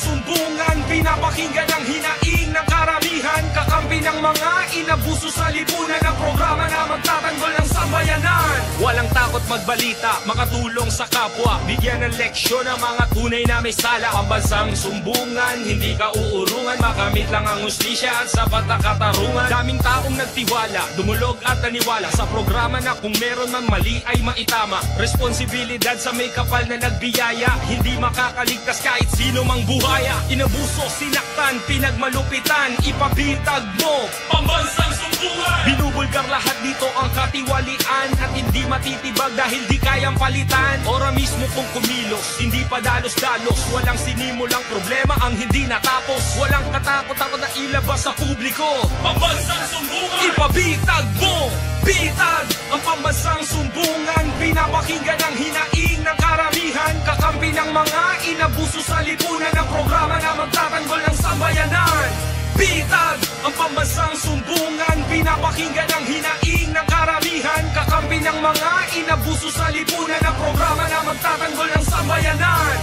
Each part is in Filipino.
sumbungan Pinapakinggan ang hinaing ng karamihan Kakampi ng mga inabuso sa lipunan Ang programa na magtatanggol ng sambayanan Walang takot magbalita, makatulong sa kapwa Bigyan ng leksyon ang mga tunay na may sala Ang bansang sumbungan, hindi ka uurungan Makamit lang ang ustisya at sapat na Daming taong nagtiwala, dumulog at naniwala Sa programa na kung meron man mali ay maitama Responsibilidad sa may kapal na nagbiyaya Hindi makakaligtas kahit sino mang buhaya Inabuso, sinaktan, pinagmalupitan Ipabitag mo, pambansang sumbungan Binubulgar lahat dito ang katiwalian At hindi matitibag dahil di kayang palitan Ora mismo kung kumilos, hindi pa dalos-dalos Walang sinimulang problema ang hindi natapos Walang katakot ako na ilabas sa publiko Pambansang sumbungan! Ipabitag mo! Bitag! Ang pambansang sumbungan Pinapakinggan ang hinaing ng karamihan Kakampi ng mga inabuso sa lipunan Ang programa na magtatanggol ng sambayanan Bitag ang pambansang sumbungan Pinapakinggan ang hinaing ng karamihan Kakampi ng mga inabuso sa lipunan Ang programa na magtatanggol ng sambayanan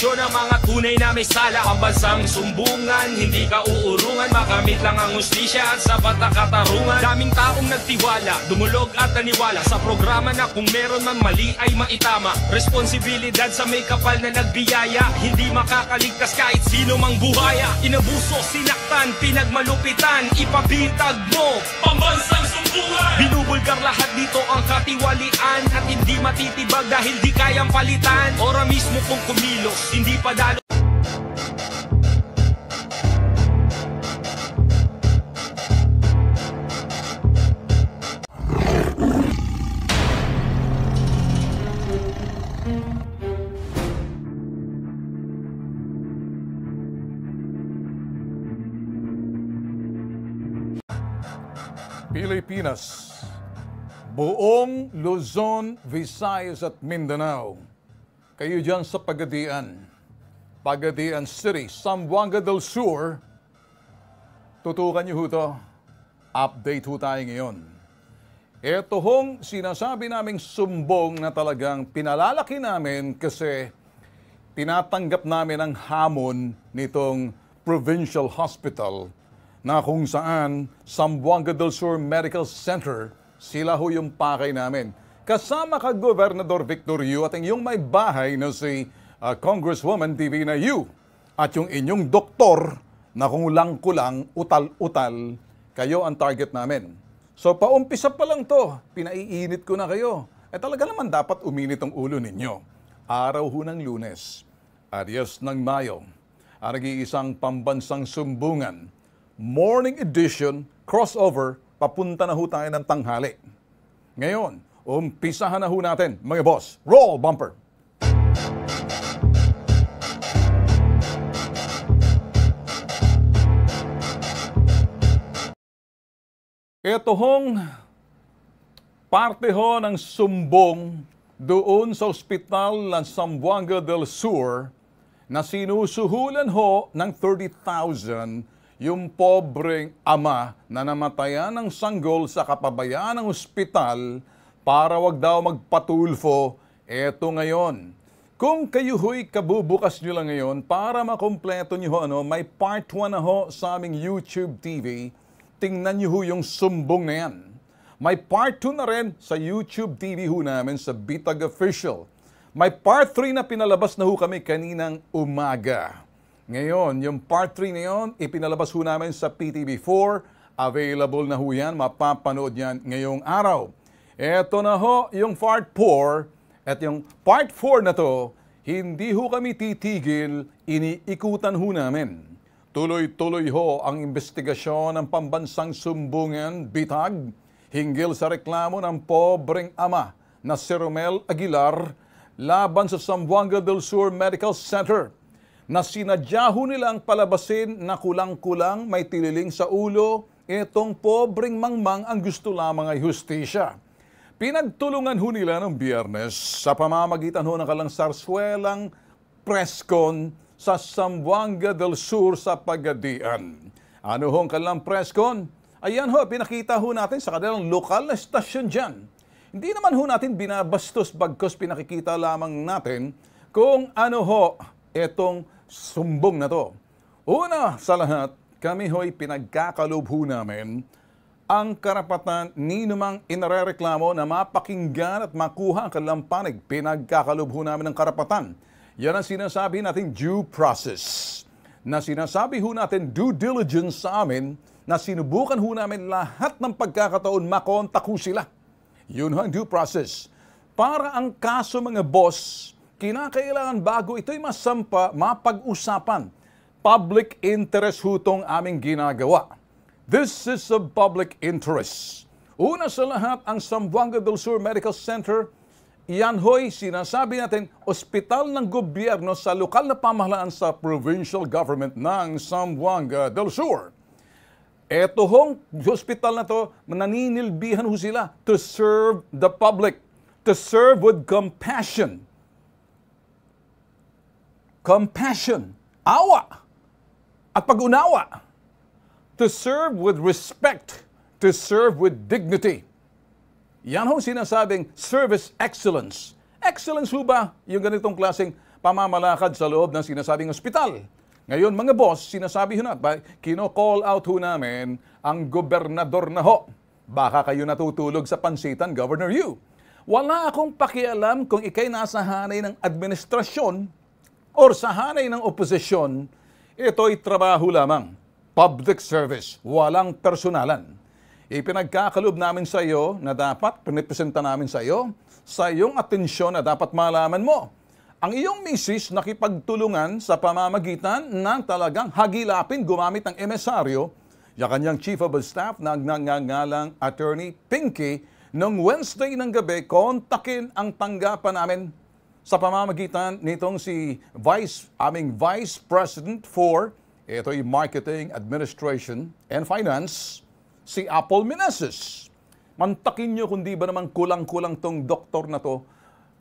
Generasyon ng mga tunay na may sala Pambansang sumbungan, hindi ka uurungan Makamit lang ang ustisya at sapat na katarungan Daming taong nagtiwala, dumulog at naniwala Sa programa na kung meron man mali ay maitama Responsibilidad sa may kapal na nagbiyaya Hindi makakaligtas kahit sino mang buhaya Inabuso, sinaktan, pinagmalupitan Ipabitag mo, pambansang Binubulgar lahat dito ang katiwalian At hindi matitibag dahil di kayang palitan Ora mismo kung kumilos, hindi pa dalo Pilipinas, buong Luzon, Visayas at Mindanao. Kayo dyan sa Pagadian, Pagadian City, Sambuanga del Sur, tutukan niyo ito, update ho tayo ngayon. Ito hong sinasabi naming sumbong na talagang pinalalaki namin kasi tinatanggap namin ang hamon nitong provincial hospital na kung saan Sambuanga del Sur Medical Center, sila ho yung pakay namin. Kasama ka Gobernador Victor Yu at ang iyong may bahay na si uh, Congresswoman Divina Yu at yung inyong doktor na kung lang kulang utal-utal kayo ang target namin. So paumpisa pa lang to, pinaiinit ko na kayo. Eh talaga naman dapat uminit ang ulo ninyo. Araw ho ng lunes, Aries ng Mayo, aragi isang pambansang sumbungan morning edition, crossover, papunta na ho tayo ng tanghali. Ngayon, umpisahan na ho natin, mga boss. Roll bumper! Ito hong parte ho ng sumbong doon sa ospital ng Sambuanga del Sur na sinusuhulan ho ng 30,000 yung pobreng ama na namatayan ng sanggol sa kapabayaan ng ospital para wag daw magpatulfo, eto ngayon. Kung kayo ho'y kabubukas nyo lang ngayon para makompleto nyo ho, ano, may part 1 na ho sa aming YouTube TV. Tingnan nyo ho yung sumbong na yan. May part 2 na rin sa YouTube TV ho namin sa Bitag Official. May part 3 na pinalabas na ho kami kaninang umaga. Ngayon, yung part 3 na yun, ipinalabas ho namin sa PTV4. Available na ho yan, mapapanood yan ngayong araw. Eto na ho, yung part 4. At yung part 4 na to, hindi ho kami titigil, iniikutan ho namin. Tuloy-tuloy ho ang investigasyon ng pambansang sumbungan, bitag, hinggil sa reklamo ng pobreng ama na si Romel Aguilar laban sa Sambuanga del Sur Medical Center na sinadyaho nilang palabasin na kulang-kulang may tililing sa ulo, itong pobreng mangmang ang gusto lamang ay hustisya. Pinagtulungan ho nila ng biyernes sa pamamagitan ho ng kalang kalangsarsuelang preskon sa Sambuanga del Sur sa Pagadian. Ano hong kalang preskon? Ayan ho, pinakita ho natin sa kanilang lokal na stasyon dyan. Hindi naman ho natin binabastos bagkos pinakikita lamang natin kung ano ho itong sumbong na to. Una sa lahat, kami ho'y pinagkakalubho namin ang karapatan ni namang inarereklamo na mapakinggan at makuha ang kalampanig. Pinagkakalubho namin ang karapatan. Yan ang sinasabi natin due process. Na sinasabi ho natin due diligence sa amin na sinubukan ho namin lahat ng pagkakataon makontak ho sila. Yun ho ang due process. Para ang kaso mga boss, kinakailangan bago ito'y masampa, mapag-usapan. Public interest hutong aming ginagawa. This is a public interest. Una sa lahat, ang Sambuanga del Sur Medical Center, yan ho'y sinasabi natin, ospital ng gobyerno sa lokal na pamahalaan sa provincial government ng Sambuanga del Sur. Ito hong hospital na to, naninilbihan ho sila to serve the public, to serve with compassion, compassion, awa, at pag-unawa. To serve with respect, to serve with dignity. Yan ho sinasabing service excellence. Excellence ho ba yung ganitong klaseng pamamalakad sa loob ng sinasabing ospital? Ngayon mga boss, sinasabi ho na, kino-call out ho namin ang gobernador na ho. Baka kayo natutulog sa pansitan, Governor Yu. Wala akong pakialam kung ikay nasa hanay ng administrasyon or sa hanay ng oposisyon, ito ay trabaho lamang. Public service, walang personalan. Ipinagkakalob namin sa iyo na dapat pinipresenta namin sa iyo sa iyong atensyon na dapat malaman mo. Ang iyong misis nakipagtulungan sa pamamagitan ng talagang hagilapin gumamit ng emesaryo, yung kanyang chief of staff na nangangalang attorney Pinky, noong Wednesday ng gabi, kontakin ang tanggapan namin sa pamamagitan nitong si Vice, aming Vice President for ito'y Marketing, Administration, and Finance, si Apple Meneses. Mantakin nyo kung di ba naman kulang-kulang tong doktor na to.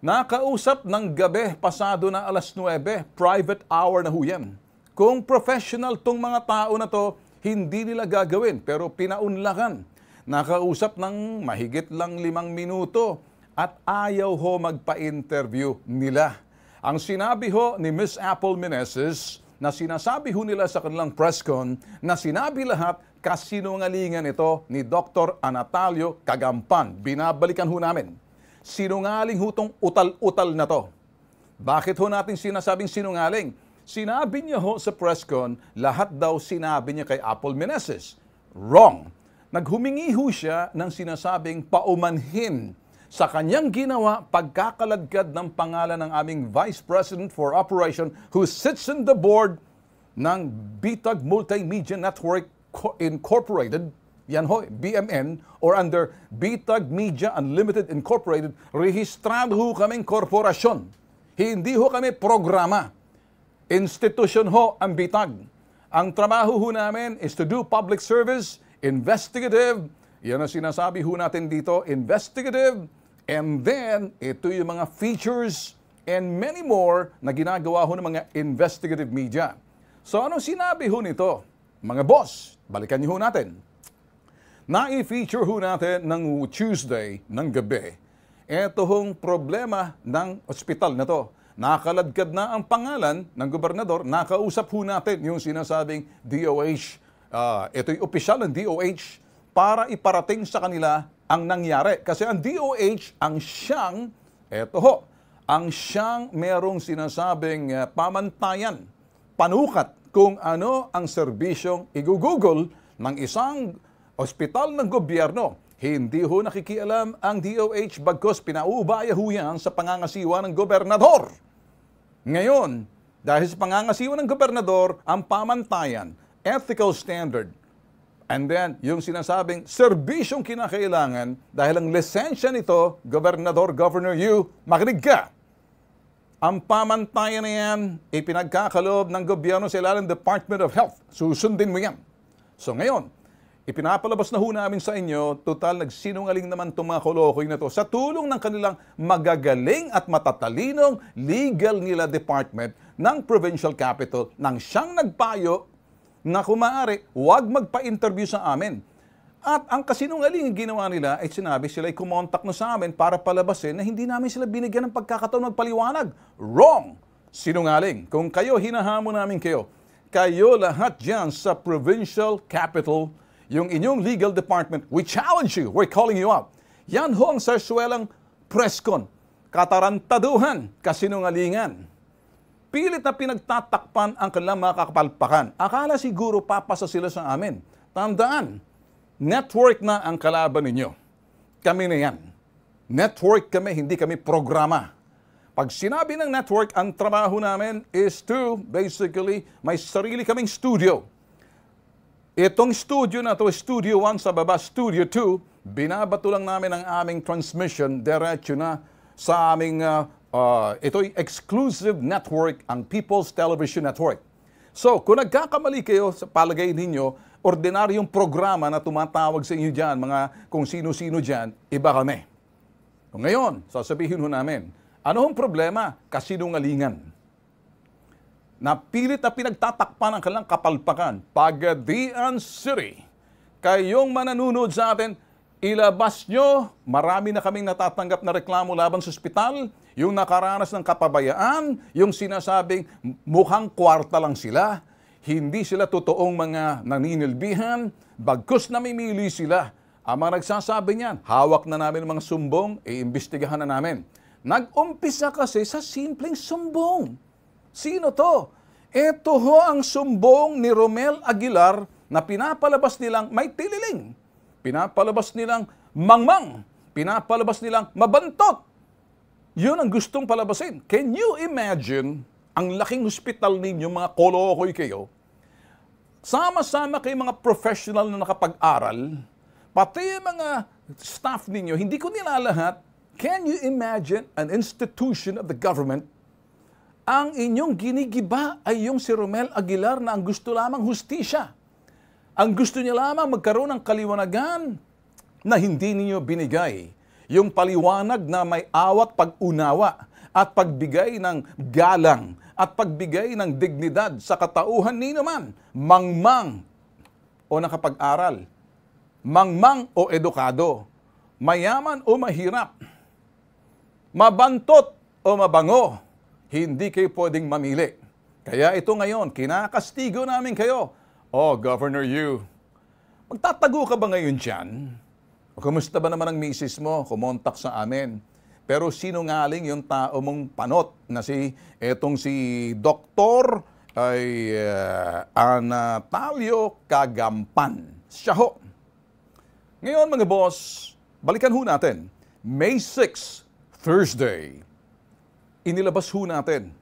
Nakausap ng gabi, pasado na alas 9, private hour na huyan. Kung professional tong mga tao na to, hindi nila gagawin pero pinaunlakan. Nakausap ng mahigit lang limang minuto at ayaw ho magpa-interview nila. Ang sinabi ho ni Miss Apple Meneses na sinasabi ho nila sa kanilang presscon na sinabi lahat kasinungalingan ito ni Dr. Anatalio Kagampan. Binabalikan ho namin. Sinungaling ho tong utal-utal na to. Bakit ho natin sinasabing sinungaling? Sinabi niya ho sa presscon, lahat daw sinabi niya kay Apple Meneses. Wrong. Naghumingi ho siya ng sinasabing paumanhin sa kanyang ginawa pagkakaladkad ng pangalan ng aming Vice President for Operation who sits in the board ng Bitag Multimedia Network Incorporated, yan ho, BMN, or under Bitag Media Unlimited Incorporated, rehistrado ho kaming korporasyon. Hindi ho kami programa. Institution ho ang Bitag. Ang trabaho ho namin is to do public service, investigative, yan ang sinasabi ho natin dito, investigative, And then, ito yung mga features and many more na ginagawa ho ng mga investigative media. So ano sinabi ho nito? Mga boss, balikan niyo ho natin. Na-feature ho natin ng Tuesday ng gabi. Ito hong problema ng ospital na to. Nakaladkad na ang pangalan ng gobernador. Nakausap ho natin yung sinasabing DOH. Uh, ah, ito'y opisyal ng DOH para iparating sa kanila ang nangyari. Kasi ang DOH ang siyang, eto ho, ang siyang merong sinasabing eh, pamantayan, panukat kung ano ang serbisyong igugugol ng isang ospital ng gobyerno. Hindi ho nakikialam ang DOH bagkos pinauubaya ho yan sa pangangasiwa ng gobernador. Ngayon, dahil sa pangangasiwa ng gobernador, ang pamantayan, ethical standard, And then, yung sinasabing serbisyong kinakailangan dahil ang lisensya nito, Gobernador, Governor Yu, makinig ka. Ang pamantayan na yan, ipinagkakalob ng gobyerno sa ilalim Department of Health. Susundin mo yan. So ngayon, ipinapalabas na ho namin sa inyo, total nagsinungaling naman itong mga kolokoy na to sa tulong ng kanilang magagaling at matatalinong legal nila department ng provincial capital nang siyang nagpayo na kumaari, huwag magpa-interview sa amin. At ang kasinungaling ginawa nila ay sinabi sila ay kumontak na sa amin para palabasin na hindi namin sila binigyan ng pagkakataon magpaliwanag. Wrong! Sinungaling, kung kayo hinahamon namin kayo, kayo lahat dyan sa provincial capital, yung inyong legal department, we challenge you, we're calling you out. Yan ho ang sarswelang preskon, katarantaduhan, kasinungalingan pilit na pinagtatakpan ang kanilang mga kakapalpakan. Akala siguro papasa sila sa amin. Tandaan, network na ang kalaban ninyo. Kami na yan. Network kami, hindi kami programa. Pag sinabi ng network, ang trabaho namin is to, basically, may sarili kaming studio. Itong studio na to, Studio 1 sa baba, Studio 2, binabato lang namin ang aming transmission diretso na sa aming uh, Uh, ito'y exclusive network ang People's Television Network. So, kung nagkakamali kayo sa palagay ninyo, ordinaryong programa na tumatawag sa inyo dyan, mga kung sino-sino dyan, iba kami. Ngayon, sasabihin ho namin, ano hong problema? Kasinungalingan. Napilit na pinagtatakpan ang kalang kapalpakan, Pagadian City. Kayong mananunod sa atin, Ilabas nyo, marami na kaming natatanggap na reklamo laban sa ospital, yung nakaranas ng kapabayaan, yung sinasabing mukhang kwarta lang sila, hindi sila totoong mga naninilbihan, bagkus na namimili sila. Ang mga nagsasabi niyan, hawak na namin mga sumbong, iimbestigahan na namin. Nag-umpisa kasi sa simpleng sumbong. Sino to? Ito ho ang sumbong ni Romel Aguilar na pinapalabas nilang may tililing pinapalabas nilang mangmang, pinapalabas nilang mabantot. Yun ang gustong palabasin. Can you imagine ang laking hospital ninyo, mga kolokoy kayo, sama-sama kay mga professional na nakapag-aral, pati mga staff ninyo, hindi ko nila lahat, can you imagine an institution of the government ang inyong ginigiba ay yung si Romel Aguilar na ang gusto lamang hustisya. Ang gusto niya lamang magkaroon ng kaliwanagan na hindi ninyo binigay. Yung paliwanag na may awat pag-unawa at pagbigay ng galang at pagbigay ng dignidad sa katauhan ni naman, mangmang o nakapag-aral, mangmang o edukado, mayaman o mahirap, mabantot o mabango, hindi kayo pwedeng mamili. Kaya ito ngayon, kinakastigo namin kayo Oh, Governor Yu, magtatago ka ba ngayon dyan? kumusta ba naman ang misis mo? Kumontak sa amin. Pero sinungaling yung tao mong panot na si etong si Doktor ay uh, Anatalio Kagampan. Siya ho. Ngayon mga boss, balikan ho natin. May 6, Thursday. Inilabas ho natin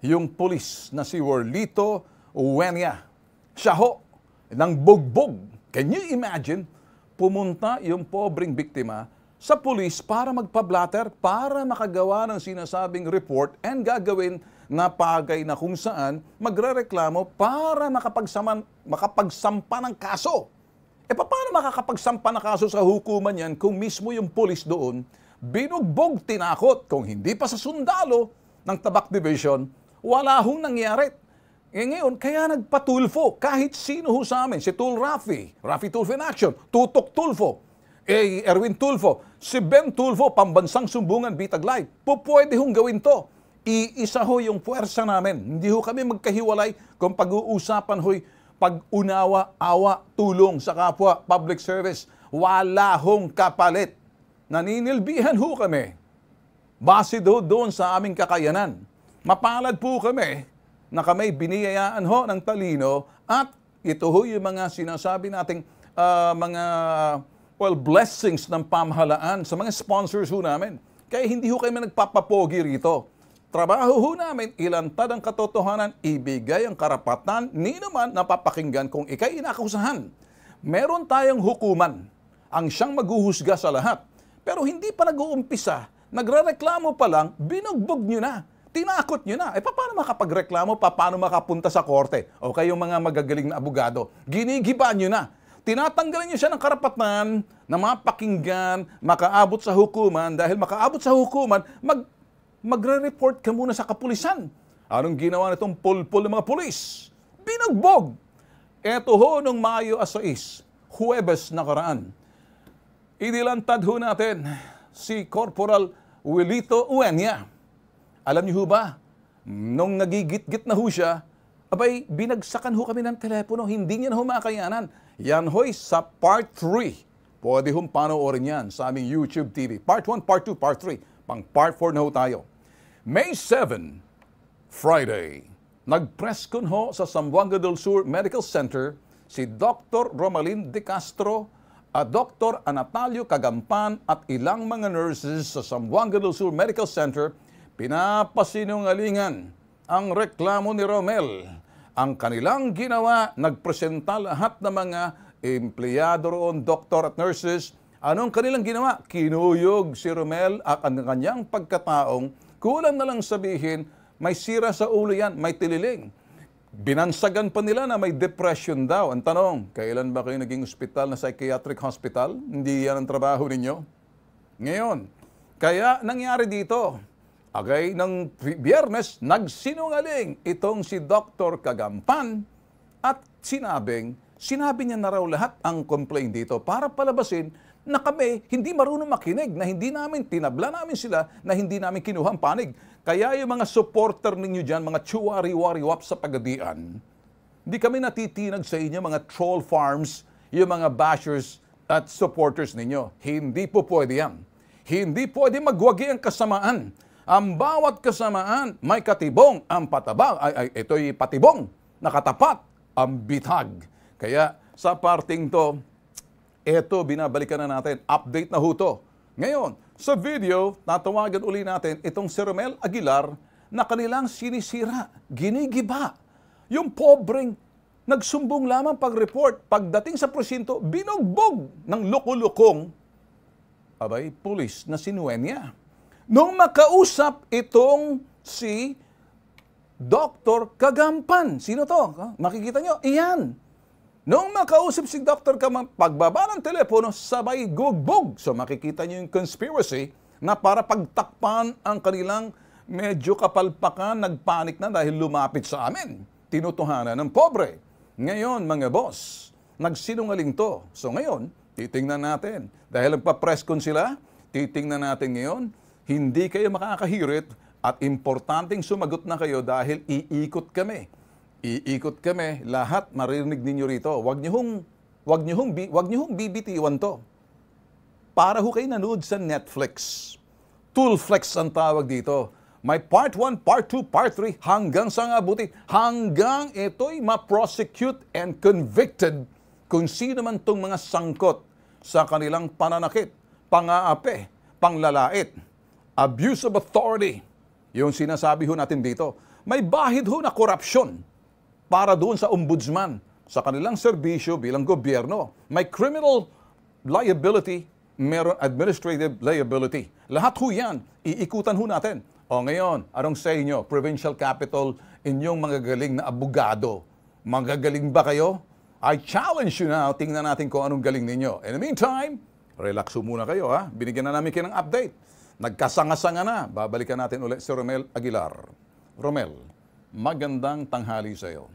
yung pulis na si Warlito Uwenia siya ho, ng bugbog. Can you imagine? Pumunta yung pobreng biktima sa pulis para magpablatter, para makagawa ng sinasabing report and gagawin na pagay na kung saan magrereklamo para makapagsaman, makapagsampa ng kaso. E paano makakapagsampa ng kaso sa hukuman yan kung mismo yung pulis doon binugbog tinakot kung hindi pa sa sundalo ng Tabak Division, wala hong nangyari. Eh ngayon, kaya nagpatulfo kahit sino ho sa amin. Si Tul Rafi, Rafi Tulfo in Action, Tutok Tulfo, eh, Erwin Tulfo, si Ben Tulfo, pambansang sumbungan, bitag light. Pupwede hong gawin to. Iisa ho yung puwersa namin. Hindi ho kami magkahiwalay kung pag-uusapan ho'y pag-unawa, awa, tulong sa kapwa, public service. Wala hong kapalit. Naninilbihan ho kami. Base do doon sa aming kakayanan. Mapalad po kami na kami biniyayaan ho ng talino at ito ho yung mga sinasabi nating uh, mga well blessings ng pamahalaan sa mga sponsors ho namin. Kaya hindi ho kami nagpapapogi rito. Trabaho ho namin, ilantad ang katotohanan, ibigay ang karapatan, ni naman napapakinggan kung ikay inakusahan. Meron tayong hukuman, ang siyang maghuhusga sa lahat. Pero hindi pa nag-uumpisa, nagre-reklamo pa lang, binugbog nyo na tinakot nyo na. E paano makapagreklamo, paano makapunta sa korte? O kayong mga magagaling na abogado, ginigiba nyo na. Tinatanggalan nyo siya ng karapatan na mapakinggan, makaabot sa hukuman. Dahil makaabot sa hukuman, mag, magre-report ka muna sa kapulisan. Anong ginawa nitong pulpul ng mga pulis? Binagbog! Eto ho, nung Mayo 6, Huwebes nakaraan, idilantad ho natin si Corporal Wilito Uenya alam niyo ho ba, nung nagigit-git na ho siya, abay, binagsakan ho kami ng telepono, hindi niya na ho makayanan. Yan ho'y sa part 3. Pwede hong panoorin yan sa aming YouTube TV. Part 1, part 2, part 3. Pang part 4 na ho tayo. May 7, Friday, nag-press con ho sa Sambuanga del Sur Medical Center si Dr. Romalin De Castro at Dr. Anatalio Kagampan at ilang mga nurses sa Sambuanga del Sur Medical Center Pinapasinungalingan ang reklamo ni Romel. Ang kanilang ginawa, nagpresenta lahat ng mga empleyado roon, doktor at nurses. Anong kanilang ginawa? Kinuyog si Romel at ang kanyang pagkataong kulang na lang sabihin, may sira sa ulo yan, may tililing. Binansagan pa nila na may depression daw. Ang tanong, kailan ba kayo naging ospital na psychiatric hospital? Hindi yan ang trabaho ninyo. Ngayon, kaya nangyari dito, Agay nang biyernes, nagsinungaling itong si Dr. Kagampan at sinabing, sinabi niya na raw lahat ang complaint dito para palabasin na kami hindi marunong makinig, na hindi namin tinabla namin sila, na hindi namin kinuhang panig. Kaya yung mga supporter ninyo dyan, mga chuwari-wari-wap sa pagadian, hindi kami natitinag sa inyo mga troll farms, yung mga bashers at supporters ninyo. Hindi po pwede yan. Hindi pwede magwagi ang kasamaan. Ang bawat kasamaan may katibong ang patabang. Ay, ay, ito'y patibong. Nakatapat ang bitag. Kaya sa parting to, ito binabalikan na natin. Update na huto. Ngayon, sa video, tatawagan uli natin itong si Romel Aguilar na kanilang sinisira, ginigiba. Yung pobreng nagsumbong lamang pag-report, pagdating sa presinto, binugbog ng lukulukong abay, pulis na niya Nung makausap itong si Dr. Kagampan. Sino to? Makikita nyo? Iyan. Nung makausap si Dr. Kagampan, pagbaba ng telepono, sabay gugbog. So makikita nyo yung conspiracy na para pagtakpan ang kanilang medyo kapalpakan, nagpanik na dahil lumapit sa amin. Tinutuhanan ng pobre. Ngayon, mga boss, nagsinungaling to. So ngayon, titingnan natin. Dahil nagpa-press con sila, titingnan natin ngayon hindi kayo makakahirit at importanteng sumagot na kayo dahil iikot kami. Iikot kami, lahat maririnig ninyo rito. Huwag niyo hong, wag niyo hong, wag niyo hong bibitiwan to. Para ho kayo nanood sa Netflix. Toolflex ang tawag dito. May part 1, part 2, part 3 hanggang sa nga buti. Hanggang ito'y ma-prosecute and convicted kung sino man tong mga sangkot sa kanilang pananakit, pangaape, panglalait, abuse of authority, yung sinasabi ho natin dito. May bahid ho na korupsyon para doon sa ombudsman sa kanilang serbisyo bilang gobyerno. May criminal liability, meron administrative liability. Lahat ho yan, iikutan ho natin. O ngayon, anong sa inyo, provincial capital, inyong magagaling na abogado? Magagaling ba kayo? I challenge you now, tingnan natin kung anong galing ninyo. In the meantime, relax muna kayo ha. Binigyan na namin kayo ng update. Nagkasanga-sanga na. Babalikan natin ulit si Romel Aguilar. Romel, magandang tanghali sa iyo.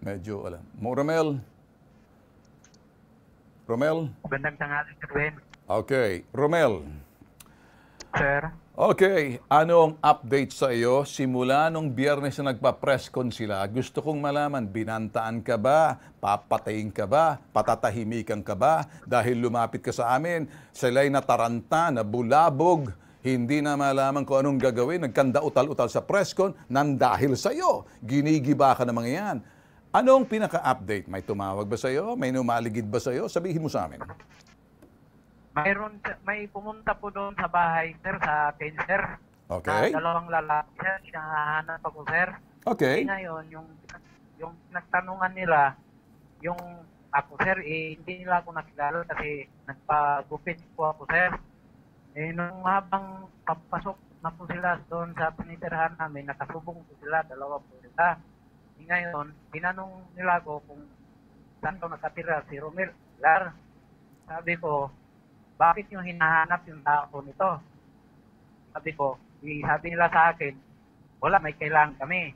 Medyo alam. Mo Romel? Romel? Magandang tanghali, Sir Ben. Okay. Romel. Sir? Okay, ano ang update sa iyo? Simula nung biyernes na nagpa-presscon sila, gusto kong malaman, binantaan ka ba? Papatayin ka ba? Patatahimikan ka ba? Dahil lumapit ka sa amin, sila'y nataranta, nabulabog, hindi na malaman kung anong gagawin, nagkanda utal-utal sa presscon, nang dahil sa iyo, ginigiba ka ng mga yan. Anong pinaka-update? May tumawag ba sa iyo? May numaligid ba sa iyo? Sabihin mo sa amin. Mayroon, may pumunta po doon sa bahay, sir, sa atin, sir. Okay. Na ah, dalawang lalaki, sir. Hinahanap ako, sir. Okay. E ngayon, yung, yung nagtanungan nila, yung ako, sir, eh, hindi nila ako nakilala kasi nagpagupit po ako, sir. Eh, nung habang papasok na po sila doon sa pinitirahan namin, nakasubong po sila, dalawa po sila. E ngayon, tinanong nila ako kung saan ko nakatira si Romel Lar. Sabi ko, bakit yung hinahanap yung tao nito? Sabi ko, sabi nila sa akin, wala, may kailangan kami.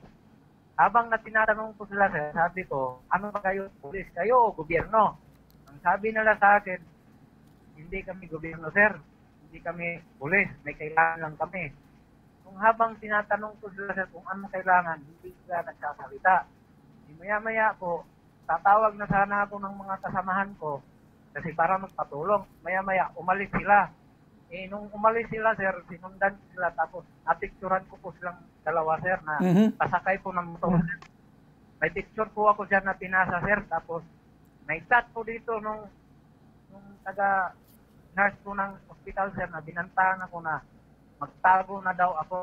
Habang na tinatanong ko sila, sabi ko, ano ba kayo, polis? Kayo o gobyerno? Ang sabi nila sa akin, hindi kami gobyerno, sir. Hindi kami polis. May kailangan lang kami. Kung habang tinatanong ko sila, sir, kung ano kailangan, hindi sila nagsasalita. Maya-maya ko, tatawag na sana ako ng mga kasamahan ko kasi para magpatulong. Maya-maya, umalis sila. Eh, nung umalis sila, sir, sinundan sila. Tapos, napicturan ko po silang dalawa, sir, na mm pasakay po ng motor. May picture po ako dyan na pinasa, sir. Tapos, may chat po dito nung, nung taga nurse po ng hospital, sir, na binantaan ako na magtago na daw ako.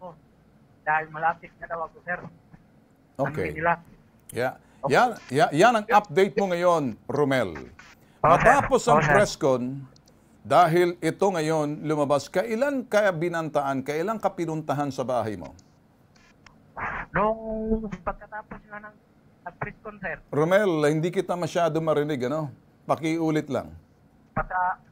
Oh, dahil malapit na daw ako, sir. Okay. Nila. Yeah. Okay. Yan, yan, yan ang update mo ngayon, Romel. Matapos ang presscon, dahil ito ngayon lumabas, kailan ka binantaan, kailan ka pinuntahan sa bahay mo? Noong pagkatapos na ng press con, sir. Romel, hindi kita masyado marinig, ano? Pakiulit lang. Pagka,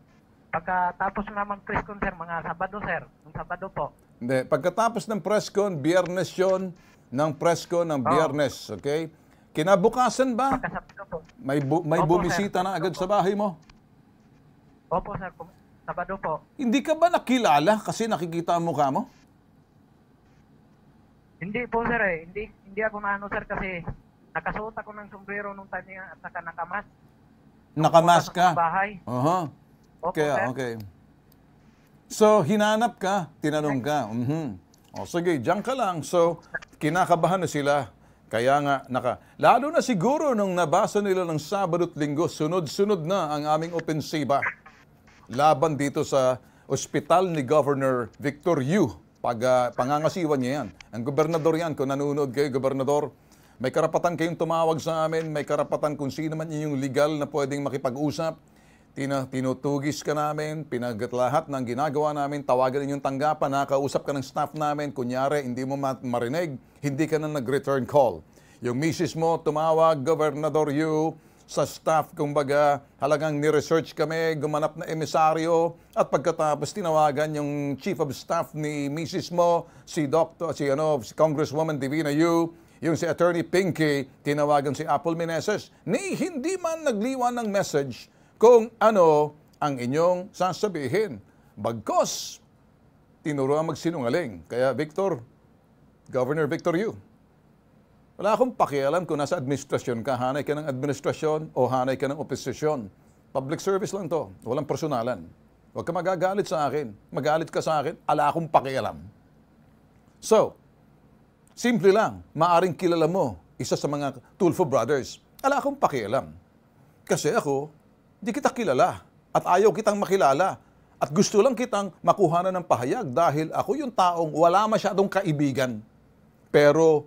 pagkatapos naman press con, mga Sabado, sir. Nung Sabado po. Hindi, pagkatapos ng presscon, biyernes yun, ng presscon ng biyernes, okay? Kinabukasan ba? Pagkasabdo po. May, bu- may Opo, bumisita sir. na agad Opo. sa bahay mo? Opo, sir. Sabado po. Hindi ka ba nakilala kasi nakikita ang mukha mo? Hindi po, sir. Eh. Hindi, hindi ako naano, sir, kasi nakasuot ako ng sombrero nung time niya at saka nakamas. Nakamas ka? Sa bahay. Aha. Uh-huh. Okay, sir. okay. So, hinanap ka, tinanong ka. Mm-hmm. O, sige, dyan ka lang. So, kinakabahan na sila kaya nga, naka, lalo na siguro nung nabasa nila ng Sabado at Linggo, sunod-sunod na ang aming opensiba laban dito sa ospital ni Governor Victor Yu. Pag uh, ah, pangangasiwan niya yan. Ang gobernador yan, kung nanonood kayo, gobernador, may karapatan kayong tumawag sa amin, may karapatan kung sino man inyong legal na pwedeng makipag-usap Tina, tinutugis ka namin, pinagat lahat ng ginagawa namin, tawagan ninyong tanggapan, nakausap ka ng staff namin, kunyari, hindi mo marinig, hindi ka na nag-return call. Yung misis mo, tumawag, Governador Yu, sa staff, kumbaga, halagang ni-research kami, gumanap na emisaryo, at pagkatapos tinawagan yung chief of staff ni misis mo, si Dr., si, ano, si Congresswoman Divina Yu, yung si Attorney Pinky, tinawagan si Apple Meneses, ni hindi man nagliwan ng message kung ano ang inyong sasabihin. Bagkos, tinuruan magsinungaling. Kaya Victor, Governor Victor Yu, wala akong pakialam kung nasa administrasyon ka, hanay ka ng administrasyon o hanay ka ng oposisyon. Public service lang to, walang personalan. Huwag ka magagalit sa akin. Magalit ka sa akin, ala akong pakialam. So, simple lang, maaring kilala mo isa sa mga Tulfo Brothers. Ala akong pakialam. Kasi ako, Di kita kilala at ayaw kitang makilala. At gusto lang kitang makuha na ng pahayag dahil ako yung taong wala masyadong kaibigan. Pero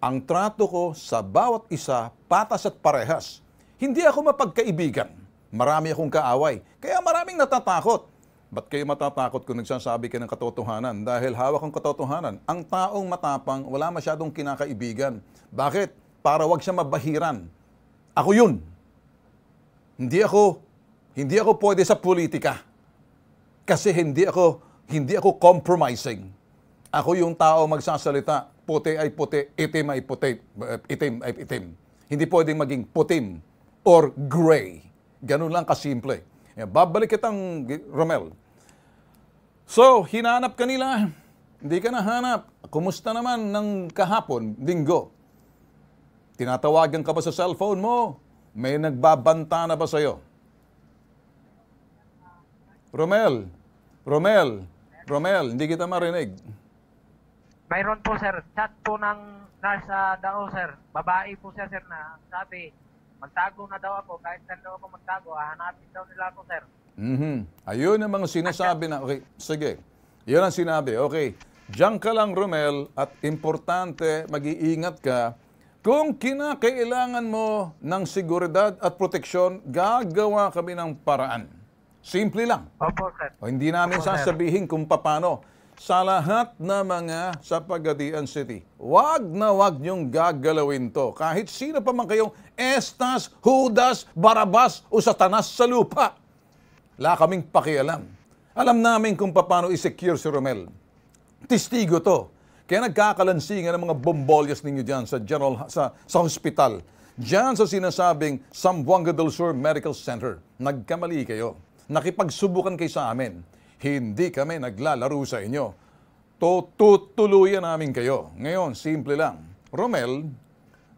ang trato ko sa bawat isa patas at parehas. Hindi ako mapagkaibigan. Marami akong kaaway. Kaya maraming natatakot. Ba't kayo matatakot kung nagsasabi ka ng katotohanan? Dahil hawak ang katotohanan. Ang taong matapang, wala masyadong kinakaibigan. Bakit? Para wag siya mabahiran. Ako yun. Hindi ako, hindi ako pwede sa politika. Kasi hindi ako, hindi ako compromising. Ako yung tao magsasalita, puti ay puti, itim ay puti, eh, itim ay itim. Hindi pwedeng maging putim or gray. Ganun lang kasimple. Babalik kitang, Romel. So, hinanap kanila. Hindi ka nahanap. Kumusta naman ng kahapon, linggo? Tinatawagan ka ba sa cellphone mo? May nagbabanta na ba sa iyo? Romel, Romel, Romel, hindi kita marinig. Mayroon po sir, chat po ng nasa dao sir, babae po siya sir na sabi, magtago na daw ako, kahit saan daw ako magtago, hahanapin daw nila ako sir. Mm-hmm. Ayun ang mga sinasabi na, okay, sige, yun ang sinabi, okay, Diyan ka lang, Romel, at importante, mag-iingat ka kung kinakailangan mo ng seguridad at proteksyon, gagawa kami ng paraan. Simple lang. Opo, sir. O hindi namin Opo, sasabihin kung paano. Sa lahat na mga sa Pagadian City, wag na wag niyong gagalawin to. Kahit sino pa man kayong Estas, Judas, Barabas o Satanas sa lupa. La kaming pakialam. Alam namin kung paano i-secure si Romel. Testigo to kaya nagkakalansingan ang mga bombolyas ninyo dyan sa, general, sa, sa hospital. Diyan sa sinasabing Sambuanga del Sur Medical Center. Nagkamali kayo. Nakipagsubukan kayo sa amin. Hindi kami naglalaro sa inyo. Tututuluyan namin kayo. Ngayon, simple lang. Romel,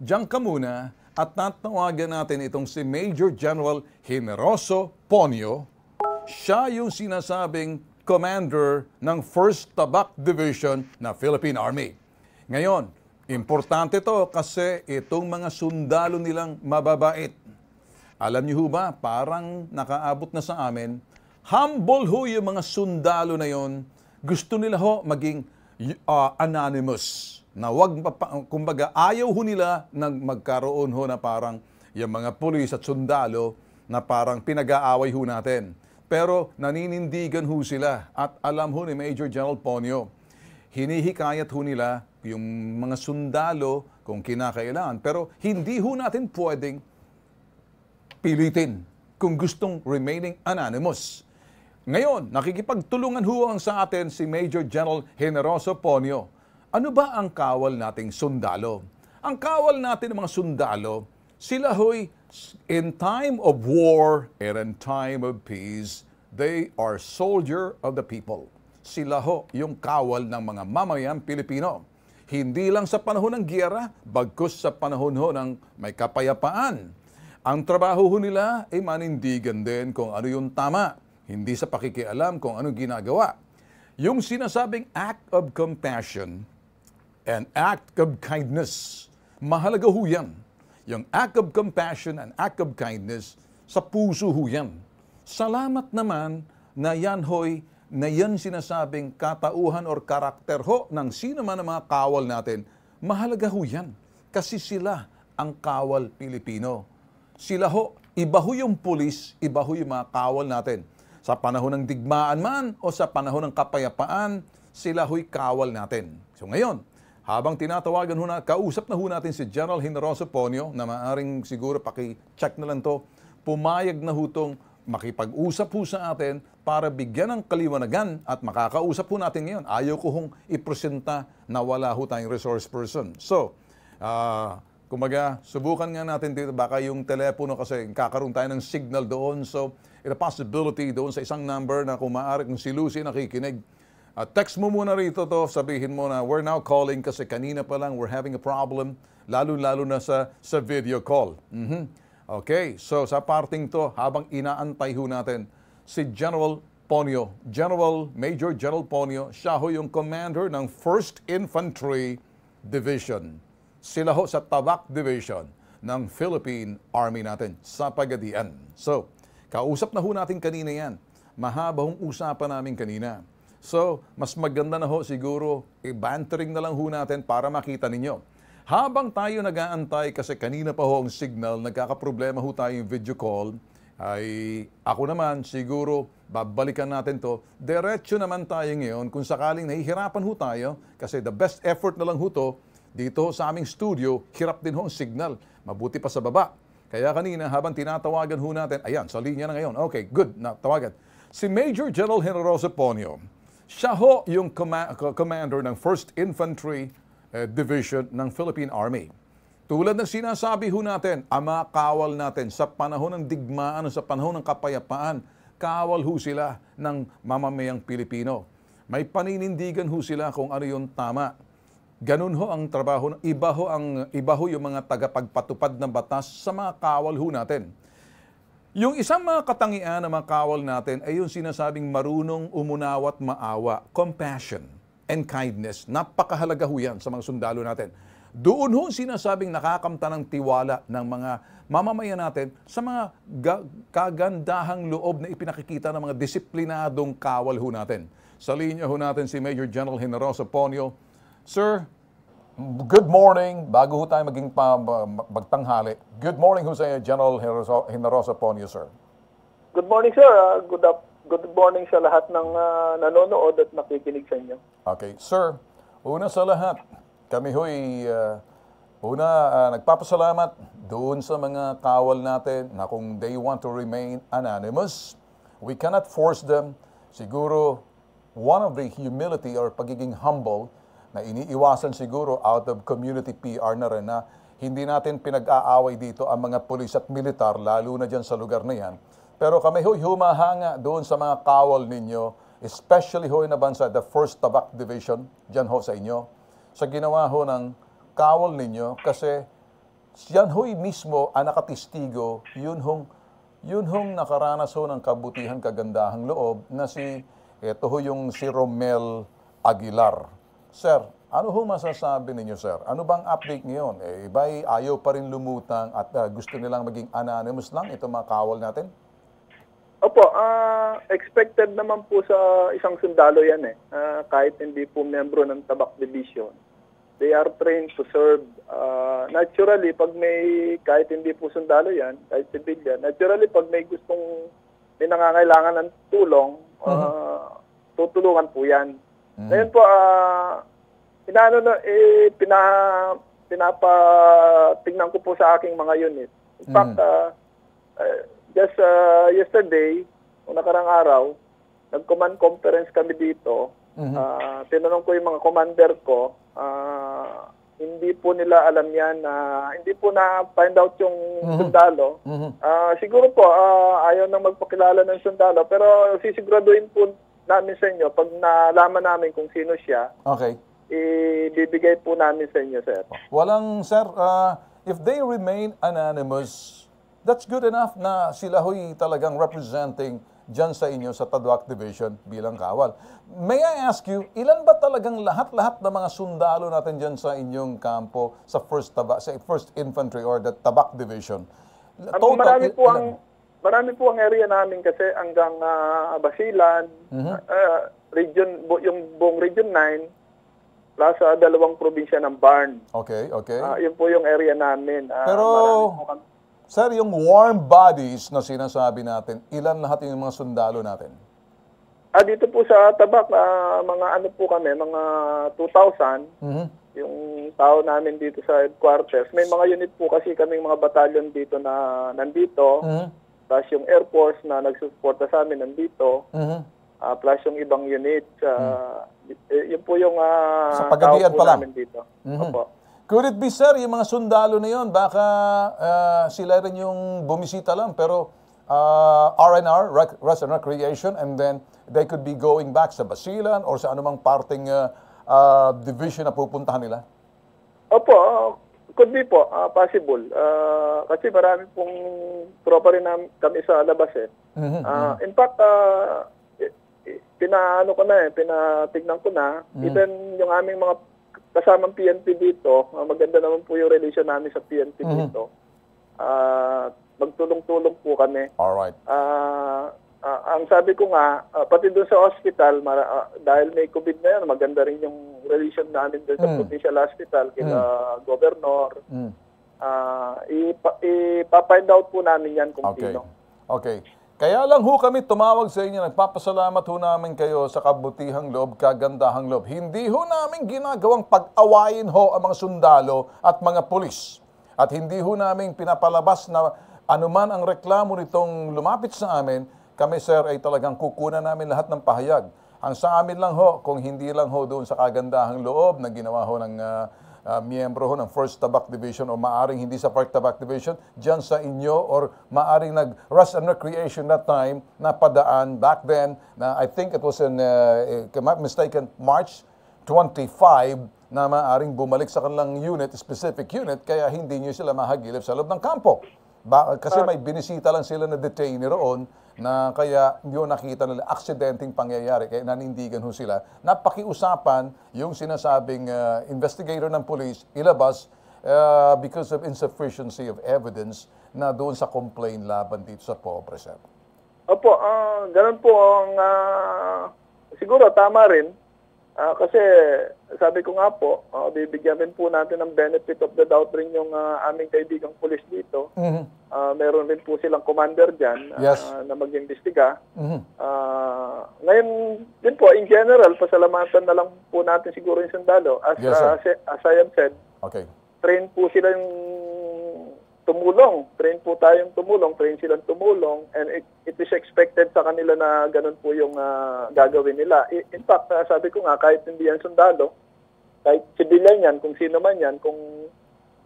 diyan ka muna at tatawagan natin itong si Major General Generoso Ponio. Siya yung sinasabing commander ng 1st Tabak Division na Philippine Army. Ngayon, importante to kasi itong mga sundalo nilang mababait. Alam niyo ba, parang nakaabot na sa amin, humble ho yung mga sundalo na yon. Gusto nila ho maging uh, anonymous. Na wag, kumbaga, ayaw ho nila nang magkaroon ho na parang yung mga pulis at sundalo na parang pinag-aaway ho natin. Pero naninindigan ho sila at alam ho ni Major General Ponyo, hinihikayat ho nila yung mga sundalo kung kinakailangan. Pero hindi ho natin pwedeng pilitin kung gustong remaining anonymous. Ngayon, nakikipagtulungan ho ang sa atin si Major General Generoso Ponyo. Ano ba ang kawal nating sundalo? Ang kawal natin ng mga sundalo, sila ho'y In time of war and in time of peace, they are soldier of the people. Sila ho yung kawal ng mga mamayang Pilipino. Hindi lang sa panahon ng giyera, bagkus sa panahon ho ng may kapayapaan. Ang trabaho ho nila ay manindigan din kung ano yung tama, hindi sa pakikialam kung ano ginagawa. Yung sinasabing act of compassion and act of kindness, mahalaga ho yan yung act of compassion and act of kindness, sa puso ho yan. Salamat naman na yan ho'y na yan sinasabing katauhan or karakter ho ng sino man ang mga kawal natin. Mahalaga ho yan kasi sila ang kawal Pilipino. Sila ho, iba ho yung pulis, iba ho yung mga kawal natin. Sa panahon ng digmaan man o sa panahon ng kapayapaan, sila ho'y kawal natin. So ngayon, habang tinatawagan ho na, kausap na ho natin si General Generoso Ponio na maaring siguro paki-check na lang to, pumayag na ho hutong makipag-usap po sa atin para bigyan ng kaliwanagan at makakausap po natin ngayon. Ayaw ko hong ipresenta na wala ho tayong resource person. So, uh, ah, kumaga, subukan nga natin dito. Baka yung telepono kasi kakaroon tayo ng signal doon. So, it's a possibility doon sa isang number na kung maaari kung si Lucy nakikinig, Uh, text mo muna rito to, sabihin mo na we're now calling kasi kanina pa lang we're having a problem, lalo-lalo na sa, sa video call. Mm-hmm. Okay, so sa parting to, habang inaantay ho natin si General Ponio, General Major General Ponio, siya ho yung commander ng 1st Infantry Division. Sila ho sa Tabak Division ng Philippine Army natin sa Pagadian. So, kausap na ho natin kanina yan. Mahabang usapan namin kanina So, mas maganda na ho siguro, i-bantering na lang ho natin para makita ninyo. Habang tayo nag-aantay, kasi kanina pa ho ang signal, nagkakaproblema ho tayo yung video call, ay ako naman siguro babalikan natin to. Diretso naman tayo ngayon kung sakaling nahihirapan ho tayo kasi the best effort na lang ho to dito sa aming studio, hirap din ho ang signal. Mabuti pa sa baba. Kaya kanina habang tinatawagan ho natin, ayan, sa linya na ngayon. Okay, good, natawagan. Si Major General Generoso Ponio, siya ho yung commander ng 1st Infantry eh, Division ng Philippine Army. Tulad ng sinasabi ho natin, ama kawal natin sa panahon ng digmaan sa panahon ng kapayapaan, kawal ho sila ng mamamayang Pilipino. May paninindigan ho sila kung ano yung tama. Ganun ho ang trabaho, iba ho, ang, iba ho yung mga tagapagpatupad ng batas sa mga kawal ho natin. Yung isang mga katangian na makawal natin ay yung sinasabing marunong umunawa at maawa, compassion and kindness. Napakahalaga ho yan sa mga sundalo natin. Doon ho sinasabing nakakamta ng tiwala ng mga mamamayan natin sa mga kagandahang loob na ipinakikita ng mga disiplinadong kawal ho natin. Sa linya ho natin si Major General Generoso Ponio. Sir, Good morning, bago ho tayo maging pa, magtanghali. Good morning Jose sa General Hinarosa Ponyo, sir. Good morning, sir. Uh, good, up, good morning sa lahat ng uh, nanonood at nakikinig sa inyo. Okay. Sir, una sa lahat, kami ho'y uh, una uh, nagpapasalamat doon sa mga kawal natin na kung they want to remain anonymous, we cannot force them. Siguro, one of the humility or pagiging humble na iniiwasan siguro out of community PR na rin na hindi natin pinag-aaway dito ang mga pulis at militar, lalo na dyan sa lugar na yan. Pero kami ho'y humahanga doon sa mga kawal ninyo, especially ho'y na bansa, the 1st Tabac Division, dyan ho sa inyo, sa ginawa ho ng kawal ninyo kasi yan ho'y mismo ang nakatistigo, yun hong, yun hong nakaranas ho ng kabutihan kagandahang loob na si, ito ho yung si Romel Aguilar. Sir, ano ho masasabi ninyo, sir? Ano bang update ngayon? Eh, iba'y ayaw pa rin lumutang at uh, gusto nilang maging anonymous lang itong mga kawal natin? Opo, uh, expected naman po sa isang sundalo yan eh. Uh, kahit hindi po membro ng Tabak Division. They are trained to serve. Uh, naturally, pag may, kahit hindi po sundalo yan, kahit civilian, naturally pag may gustong, may nangangailangan ng tulong, uh, mm-hmm. tutulungan po yan. Mm. Ngayon po, uh, ah, inano na, eh, pina, pinapatingnan ko po sa aking mga unit. In fact, mm. uh, uh, just uh, yesterday, o nakarang araw, nag-command conference kami dito. Mm-hmm. Uh, tinanong ko yung mga commander ko, uh, hindi po nila alam yan na uh, hindi po na find out yung mm-hmm. sundalo. Mm-hmm. Uh, siguro po, uh, ayaw nang magpakilala ng sundalo, pero sisiguraduhin po namin sa inyo, pag nalaman namin kung sino siya, okay. ibibigay po namin sa inyo, sir. Walang, sir, uh, if they remain anonymous, that's good enough na sila ho'y talagang representing dyan sa inyo sa Tadwak Division bilang kawal. May I ask you, ilan ba talagang lahat-lahat ng mga sundalo natin dyan sa inyong kampo sa First, Taba, sa first Infantry or the Tabak Division? Total, marami po ang Marami po ang area namin kasi hanggang uh, Basilan, uh-huh. uh, region, yung buong Region 9, plus sa uh, dalawang probinsya ng Barn. Okay, okay. Uh, yun po yung area namin. Uh, Pero, ang... sir, yung warm bodies na sinasabi natin, ilan lahat yung mga sundalo natin? Ah, dito po sa Tabak, uh, mga ano po kami, mga 2,000. Uh-huh mm-hmm. yung tao namin dito sa headquarters. May mga unit po kasi kaming mga batalyon dito na nandito. Mm-hmm plus yung Air Force na nagsusuporta sa amin nandito, uh-huh. uh, plus yung ibang unit. Uh, uh-huh. Yun po yung uh, sa pagabian pa lang. dito. Uh-huh. Opo. Could it be, sir, yung mga sundalo na yun, baka uh, sila rin yung bumisita lang, pero uh, R&R, rec- Rest and Recreation, and then they could be going back sa Basilan or sa anumang parting uh, uh, division na pupuntahan nila? Opo, Could be po, ah, possible. Ah, kasi marami pong tropa rin kami sa labas eh. Mhm. in fact, ah, pinaano ko na eh, pinatignan ko na. Mm-hmm. Even yung aming mga kasamang PNP dito, ah, maganda naman po yung relation namin sa PNP mm-hmm. dito. Ah, magtulong-tulong po kami. Alright. Ah, ah, ang sabi ko nga, ah, pati doon sa hospital, mara- ah, dahil may COVID na yan, maganda rin yung revision namin doon sa mm. Provincial Hospital, kina mm. Governor. Mm. Uh, ah, ipa- ipapind out po namin yan kung okay. sino. Okay. Kaya lang ho kami tumawag sa inyo, nagpapasalamat ho namin kayo sa kabutihang loob, kagandahang loob. Hindi ho namin ginagawang pag-awayin ho ang mga sundalo at mga pulis. At hindi ho namin pinapalabas na anuman ang reklamo nitong lumapit sa amin, kami sir ay talagang kukunan namin lahat ng pahayag. Ang sa amin lang ho, kung hindi lang ho doon sa kagandahang loob na ginawa ho ng uh, uh, miyembro ho ng First Tabac Division o maaring hindi sa Park Tabac Division, dyan sa inyo or maaring nag Rust and Recreation that time, napadaan back then, na I think it was in, uh, if I'm mistaken, March 25 na maaring bumalik sa kanilang unit, specific unit, kaya hindi nyo sila mahagilip sa loob ng kampo. Ba- kasi may binisita lang sila na detainer roon na kaya yun nakita nila aksidenteng pangyayari kaya nanindigan ho sila na pakiusapan yung sinasabing uh, investigator ng police ilabas uh, because of insufficiency of evidence na doon sa complaint laban dito sa pobre sir. Opo, uh, ganun po ang uh, siguro tama rin Uh, kasi sabi ko nga po, uh, bibigyan po natin ng benefit of the doubt rin yung uh, aming kaibigang pulis dito. Mm-hmm. Uh, meron rin po silang commander dyan uh, yes. na mag investiga Mm-hmm. Uh, ngayon din po, in general, pasalamatan na lang po natin siguro yung sundalo. As, yes, uh, as I have said, okay. train po sila yung tumulong. Train po tayong tumulong, train silang tumulong, and it, it is expected sa kanila na ganun po yung uh, gagawin nila. I, in fact, uh, sabi ko nga, kahit hindi yan sundalo, kahit civilian yan, kung sino man yan, kung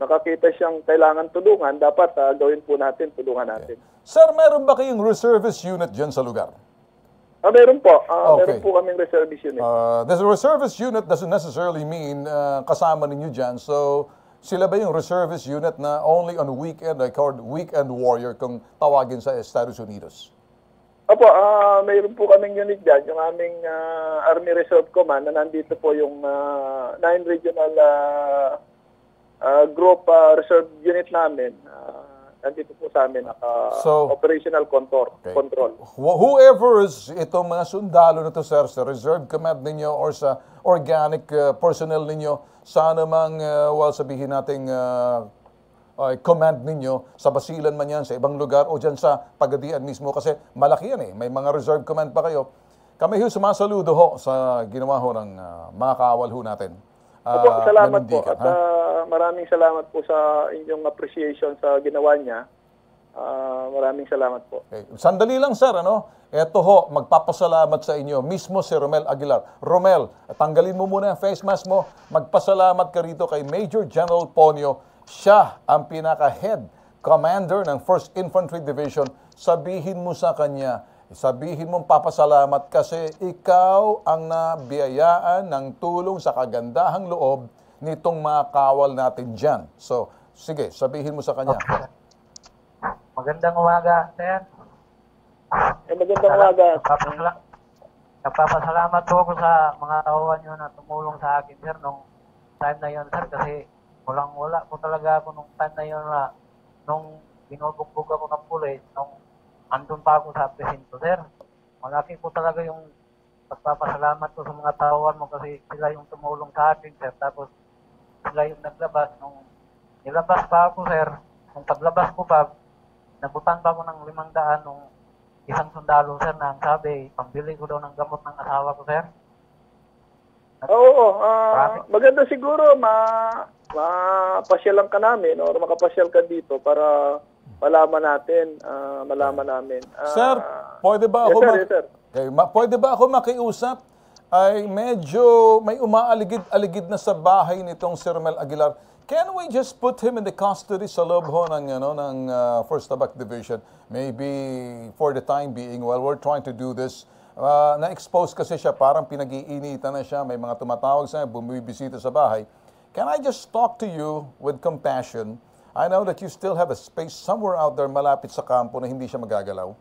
nakakita siyang kailangan tulungan, dapat uh, gawin po natin, tulungan natin. Okay. Sir, meron ba kayong reservist unit dyan sa lugar? Ah, meron po. Uh, okay. Meron po kaming reservist unit. Uh, the reservist unit doesn't necessarily mean uh, kasama ninyo dyan. So, sila ba yung reservist unit na only on weekend, I called weekend warrior kung tawagin sa Estados Unidos? Opo, uh, mayroon po kaming unit dyan, yung aming uh, Army Reserve Command na nandito po yung uh, ah, 9 regional uh, uh, group uh, reserve unit namin. Uh, nandito po sa amin naka so, operational control okay. control whoever is itong mga sundalo nito sir sa reserve command ninyo or sa organic uh, personnel ninyo sana mang uh, well sabihin nating uh, uh, command ninyo sa Basilan man yan sa ibang lugar o diyan sa Pagadian mismo kasi malaki yan eh may mga reserve command pa kayo kami ho sumasaludo ho sa ginawa ho ng uh, mga kaawal ho natin Uh, salamat po. at uh, maraming salamat po sa inyong appreciation sa ginawa niya. Uh, maraming salamat po. Okay. Eh, sandali lang sir, ano? Eto ho, magpapasalamat sa inyo. Mismo si Romel Aguilar. Romel, tanggalin mo muna ang face mask mo. Magpasalamat ka rito kay Major General Ponio. Siya ang pinaka-head commander ng 1st Infantry Division. Sabihin mo sa kanya, Sabihin mong papasalamat kasi ikaw ang nabiyayaan ng tulong sa kagandahang loob nitong mga kawal natin dyan. So, sige, sabihin mo sa kanya. Okay. Magandang umaga, Sir. Eh, magandang umaga. Nagpapasalamat po ako sa mga tauhan nyo na tumulong sa akin, Sir, nung time na yon Sir, kasi walang-wala po talaga ako nung time na yon na nung binubugbog ako ng pulis, nung andun pa ako sa presinto, sir. Malaki po talaga yung pagpapasalamat ko sa mga tauhan mo kasi sila yung tumulong sa akin, sir. Tapos sila yung naglabas. Nung nilabas pa ako, sir, nung paglabas ko pa, nabutan pa ako ng limang daan nung isang sundalo, sir, na ang sabi, pambili ko daw ng gamot ng asawa ko, sir. At, Oo, uh, maganda siguro ma lang ka namin or makapasyal ka dito para malaman natin, uh, malaman namin. Uh, sir, pwede ba ako yes, sir, yes, sir. Okay, pwede ba ako makiusap? Ay medyo may umaaligid-aligid na sa bahay nitong Sir Mel Aguilar. Can we just put him in the custody sa loob ho ng, you know, ng uh, First Tabac Division? Maybe for the time being, while we're trying to do this, uh, na-expose kasi siya, parang pinag-iinitan na siya, may mga tumatawag sa bumibisita sa bahay. Can I just talk to you with compassion? I know that you still have a space somewhere out there malapit sa kampo na hindi siya magagalaw.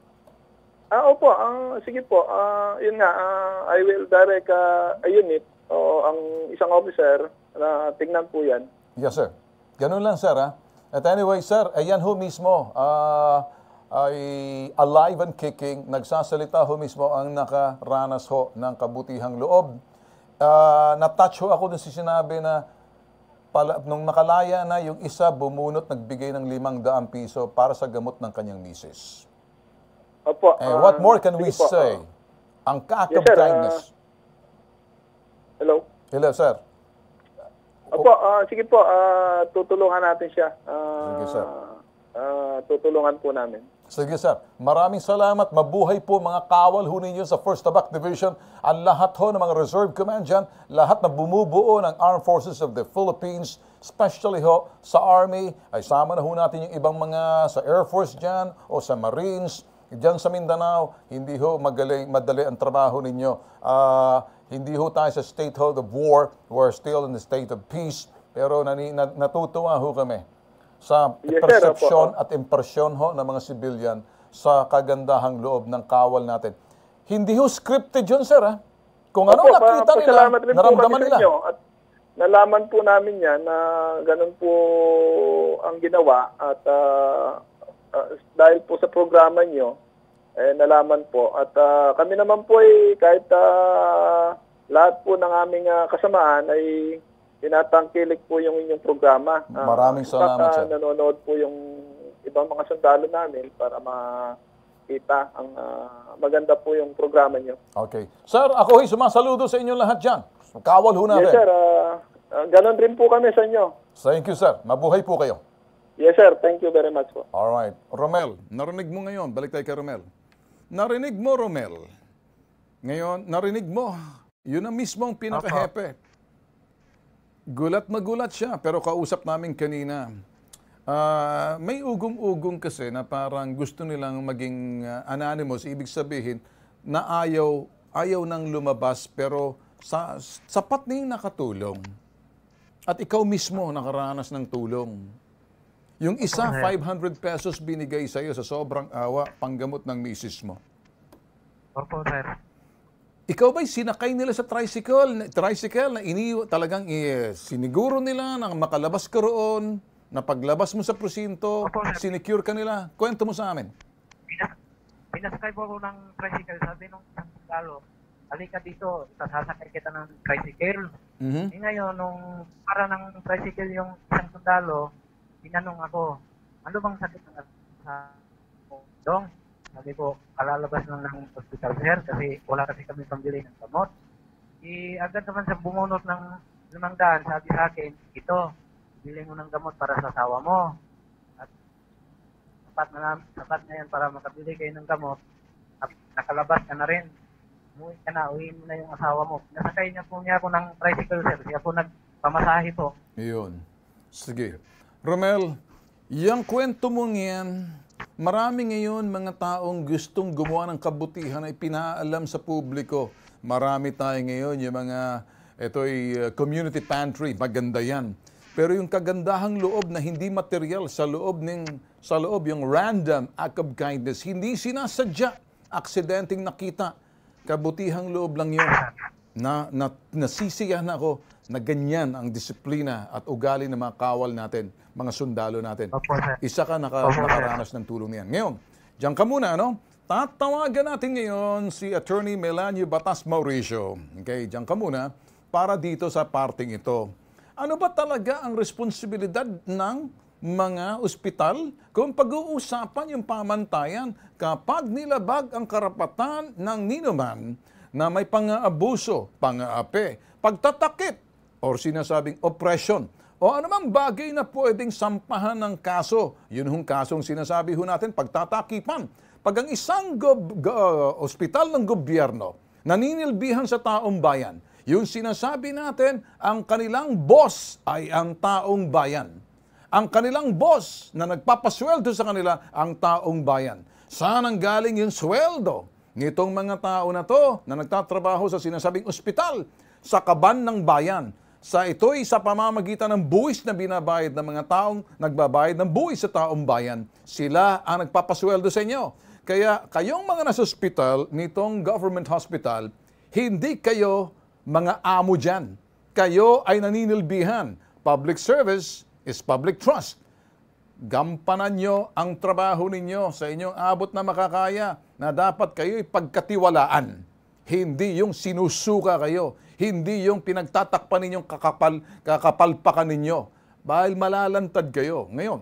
Ah, opo. Ang, ah, sige po. Uh, yun nga, uh, I will direct uh, a unit o ang isang officer na tingnan po yan. Yes, sir. Ganun lang, sir. Ha? At anyway, sir, ayan ho mismo. Uh, ay alive and kicking, nagsasalita ho mismo ang nakaranas ho ng kabutihang loob. Uh, na-touch ho ako dun sa sinabi na pala, nung nakalaya na yung isa, bumunot, nagbigay ng limang daang piso para sa gamot ng kanyang misis. Opo. And uh, eh, what ah, more can we po, say? Uh, Ang act yes, sir, Uh, hello? Hello, sir. Opo, uh, sige po, uh, tutulungan natin siya. Uh, sige, sir. Uh, tutulungan po namin. Sige sir, maraming salamat. Mabuhay po mga kawal ho ninyo sa 1st Tabac Division. Ang lahat ho ng mga reserve command dyan, lahat na bumubuo ng Armed Forces of the Philippines, especially ho sa Army, ay sama na ho natin yung ibang mga sa Air Force dyan o sa Marines, Diyan sa Mindanao, hindi ho magaling, madali ang trabaho ninyo. Uh, hindi ho tayo sa state of war, we're still in the state of peace, pero nani, natutuwa ho kami sa yes, perception at impresyon ho ng mga civilian sa kagandahang loob ng kawal natin. Hindi ho scripted yun, sir, ha? Kung ano Opo, nakita nila, naramdaman nila. Inyo. At nalaman po namin yan na ganun po ang ginawa at uh, uh, dahil po sa programa nyo, eh, nalaman po. At uh, kami naman po ay kahit uh, lahat po ng aming uh, kasamaan ay tinatangkilik po yung inyong programa. Uh, Maraming salamat, sir. nanonood po yung ibang mga sundalo namin para makita ang uh, maganda po yung programa nyo. Okay. Sir, ako ay sumasaludo sa inyo lahat dyan. Kawal ho natin. Yes, sir. Uh, uh, ganon rin po kami sa inyo. Thank you, sir. Mabuhay po kayo. Yes, sir. Thank you very much po. Alright. Romel, narinig mo ngayon. Balik tayo kay Romel. Narinig mo, Romel. Ngayon, narinig mo. Yun ang mismong pinakahepe. uh Gulat na gulat siya, pero kausap namin kanina. Uh, may ugong-ugong kasi na parang gusto nilang maging uh, anonymous. Ibig sabihin na ayaw, ayaw nang lumabas pero sa, sapat na yung nakatulong. At ikaw mismo nakaranas ng tulong. Yung isa, 500 pesos binigay sa'yo sa sobrang awa, panggamot ng misis mo. Opo, sir. Ikaw ba'y sinakay nila sa tricycle, tricycle na ini talagang eh, siniguro nila na makalabas ka roon, na paglabas mo sa presinto, sinecure ka nila. Kwento mo sa amin. Pinas, pinasakay po ako ng tricycle. Sabi nung isang sundalo, halika dito, sasakay kita ng tricycle. Mm-hmm. Eh ngayon, nung para ng tricycle yung isang sundalo, tinanong ako, ano bang sakit ng sa dong? Sabi ko, kalalabas lang ng hospital sir kasi wala kasi kami pambili ng gamot. I e, agad naman sa bumunot ng limang daan, sabi sa akin, ito, bilhin mo ng gamot para sa asawa mo. At sapat na, sapat na yan para makabili kayo ng gamot. At nakalabas ka na rin. Umuwi ka na, uwi mo na yung asawa mo. Nasakay niya po niya ako ng tricycle sir. Siya po nagpamasahe po. Yun. Sige. Romel, yung kwento mo yan, Marami ngayon mga taong gustong gumawa ng kabutihan ay pinaalam sa publiko. Marami tayo ngayon yung mga, ito ay uh, community pantry, maganda yan. Pero yung kagandahang loob na hindi material sa loob ng sa loob yung random act of kindness, hindi sinasadya, aksidenteng nakita. Kabutihang loob lang yun. Na, na nasisiyahan ako na ganyan ang disiplina at ugali ng mga kawal natin, mga sundalo natin. Isa ka naka, nakaranas ng tulong niyan. Ngayon, diyan ka muna, ano? Tatawagan natin ngayon si Attorney Melanie Batas Mauricio. Okay, diyan ka muna para dito sa parting ito. Ano ba talaga ang responsibilidad ng mga ospital kung pag-uusapan yung pamantayan kapag nilabag ang karapatan ng ninuman na may pang-aabuso, pang-aape, pagtatakip or sinasabing oppression o anumang bagay na pwedeng sampahan ng kaso. Yun hong kasong sinasabi ho natin pagtatakipan. Pag ang isang gob, go, ospital ng gobyerno naninilbihan sa taong bayan, yung sinasabi natin, ang kanilang boss ay ang taong bayan. Ang kanilang boss na nagpapasweldo sa kanila ang taong bayan. Saan ang galing yung sweldo nitong mga tao na to na nagtatrabaho sa sinasabing ospital sa kaban ng bayan? sa ito'y sa pamamagitan ng buwis na binabayad ng mga taong nagbabayad ng buwis sa taong bayan. Sila ang nagpapasweldo sa inyo. Kaya kayong mga nasa hospital, nitong government hospital, hindi kayo mga amo dyan. Kayo ay naninilbihan. Public service is public trust. Gampanan nyo ang trabaho ninyo sa inyong abot na makakaya na dapat kayo'y pagkatiwalaan. Hindi yung sinusuka kayo hindi yung pinagtatakpan ninyong kakapal, kakapalpakan ninyo. Dahil malalantad kayo. Ngayon,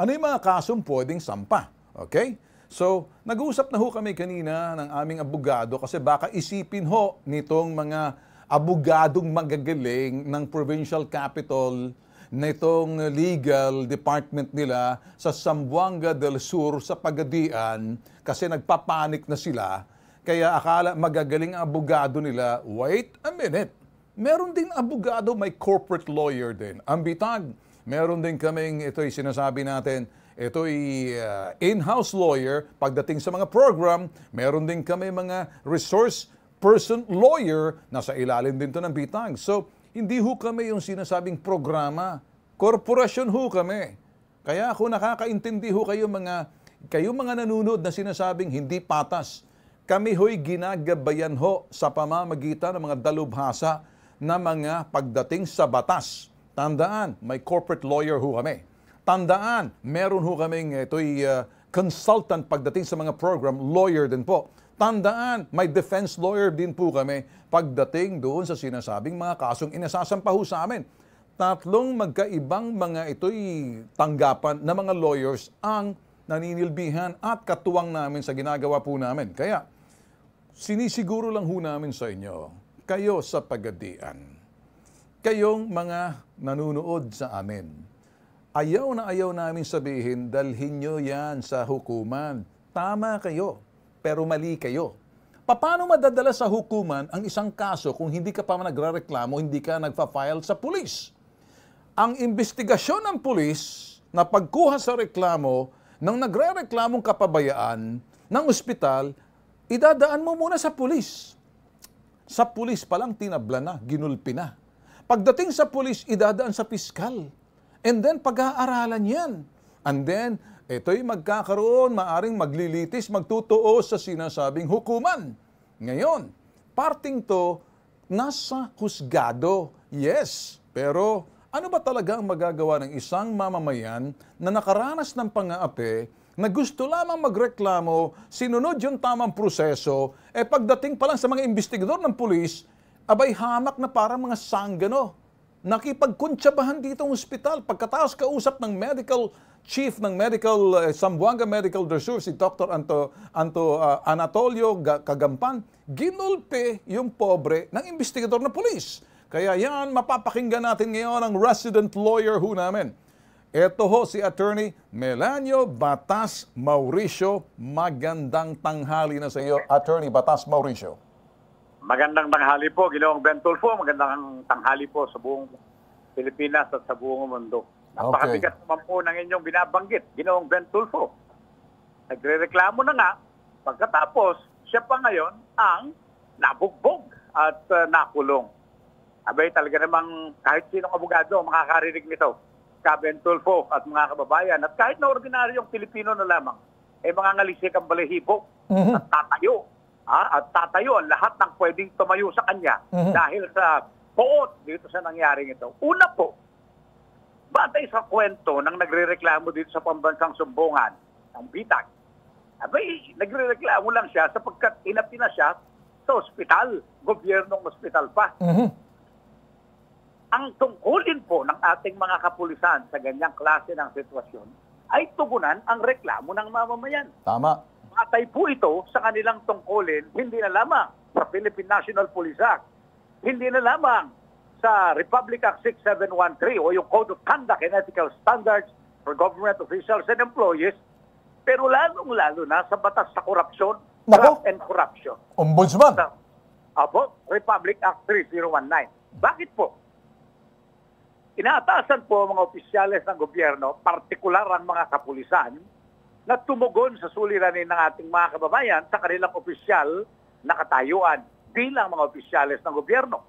ano yung mga kasong pwedeng sampa? Okay? So, nag-uusap na ho kami kanina ng aming abogado kasi baka isipin ho nitong mga abogadong magagaling ng provincial capital nitong legal department nila sa Sambuanga del Sur sa Pagadian kasi nagpapanik na sila kaya akala magagaling ang abogado nila, wait a minute, meron ding abogado, may corporate lawyer din. Ang bitag, meron din kaming, ito'y sinasabi natin, ito'y uh, in-house lawyer. Pagdating sa mga program, meron din kami mga resource person lawyer na sa ilalim din to ng bitag. So, hindi ho kami yung sinasabing programa. Korporasyon ho kami. Kaya ako nakakaintindi ho kayo mga kayo mga nanonood na sinasabing hindi patas kami ho'y ginagabayan ho sa pamamagitan ng mga dalubhasa na mga pagdating sa batas. Tandaan, may corporate lawyer ho kami. Tandaan, meron ho kaming ito'y uh, consultant pagdating sa mga program, lawyer din po. Tandaan, may defense lawyer din po kami pagdating doon sa sinasabing mga kasong inasasampa ho sa amin. Tatlong magkaibang mga ito'y tanggapan na mga lawyers ang naninilbihan at katuwang namin sa ginagawa po namin. Kaya Sinisiguro lang ho namin sa inyo, kayo sa pagadian, kayong mga nanunood sa amin. Ayaw na ayaw namin sabihin, dalhin nyo yan sa hukuman. Tama kayo, pero mali kayo. Paano madadala sa hukuman ang isang kaso kung hindi ka pa nagrareklamo, hindi ka nagfa-file sa pulis? Ang investigasyon ng pulis na pagkuha sa reklamo ng nagrereklamong kapabayaan ng ospital idadaan mo muna sa pulis. Sa pulis palang tinabla na, ginulpi na. Pagdating sa pulis, idadaan sa piskal. And then, pag-aaralan yan. And then, ito'y magkakaroon, maaring maglilitis, magtutuo sa sinasabing hukuman. Ngayon, parting to, nasa husgado. Yes, pero ano ba talaga ang magagawa ng isang mamamayan na nakaranas ng pang-aapi na gusto lamang magreklamo, sinunod yung tamang proseso, eh pagdating pa lang sa mga investigador ng pulis, abay hamak na parang mga sanggano. Nakipagkuntsabahan dito ang ospital. Pagkataas kausap ng medical chief ng medical, uh, eh, Sambuanga Medical Reserve, si Dr. Anto, Anto uh, Anatolio Kagampan, ginulpe yung pobre ng investigador na pulis. Kaya yan, mapapakinggan natin ngayon ang resident lawyer ho namin. Ito ho si Attorney Melanio Batas Mauricio. Magandang tanghali na sa iyo, Attorney Batas Mauricio. Magandang tanghali po, Ginoong Bentulfo. Magandang tanghali po sa buong Pilipinas at sa buong mundo. Napakabigat okay. naman po ng inyong binabanggit, Ginoong Bentulfo. Nagre-reklamo na nga, pagkatapos, siya pa ngayon ang nabugbog at uh, nakulong. Abay, talaga namang kahit sinong abogado makakarinig nito Caben Tulfo at mga kababayan at kahit na ordinaryong Pilipino na lamang ay eh, mga ngalisik ang balihibo mm-hmm. at tatayo ha? at tatayo ang lahat ng pwedeng tumayo sa kanya mm-hmm. dahil sa poot dito sa nangyaring ito. Una po, batay sa kwento ng nagrereklamo dito sa pambansang sumbongan ng bitag, abay, nagrereklamo lang siya sapagkat inapi na siya sa ospital, gobyernong ospital pa. Mm-hmm. Ang tungkulin po ng ating mga kapulisan sa ganyang klase ng sitwasyon ay tugunan ang reklamo ng mamamayan. Tama. Patay po ito sa kanilang tungkulin, hindi na lamang sa Philippine National Police Act, hindi na lamang sa Republic Act 6713 o yung Code of Conduct and Ethical Standards for Government Officials and Employees, pero lalong-lalo na sa batas sa korupsyon, Naku. and corruption. Ombudsman. Apo, Republic Act 3019. Bakit po? Inaatasan po mga opisyales ng gobyerno, partikular ang mga kapulisan, na tumugon sa suliranin ng ating mga kababayan sa kanilang opisyal na katayuan bilang mga opisyales ng gobyerno.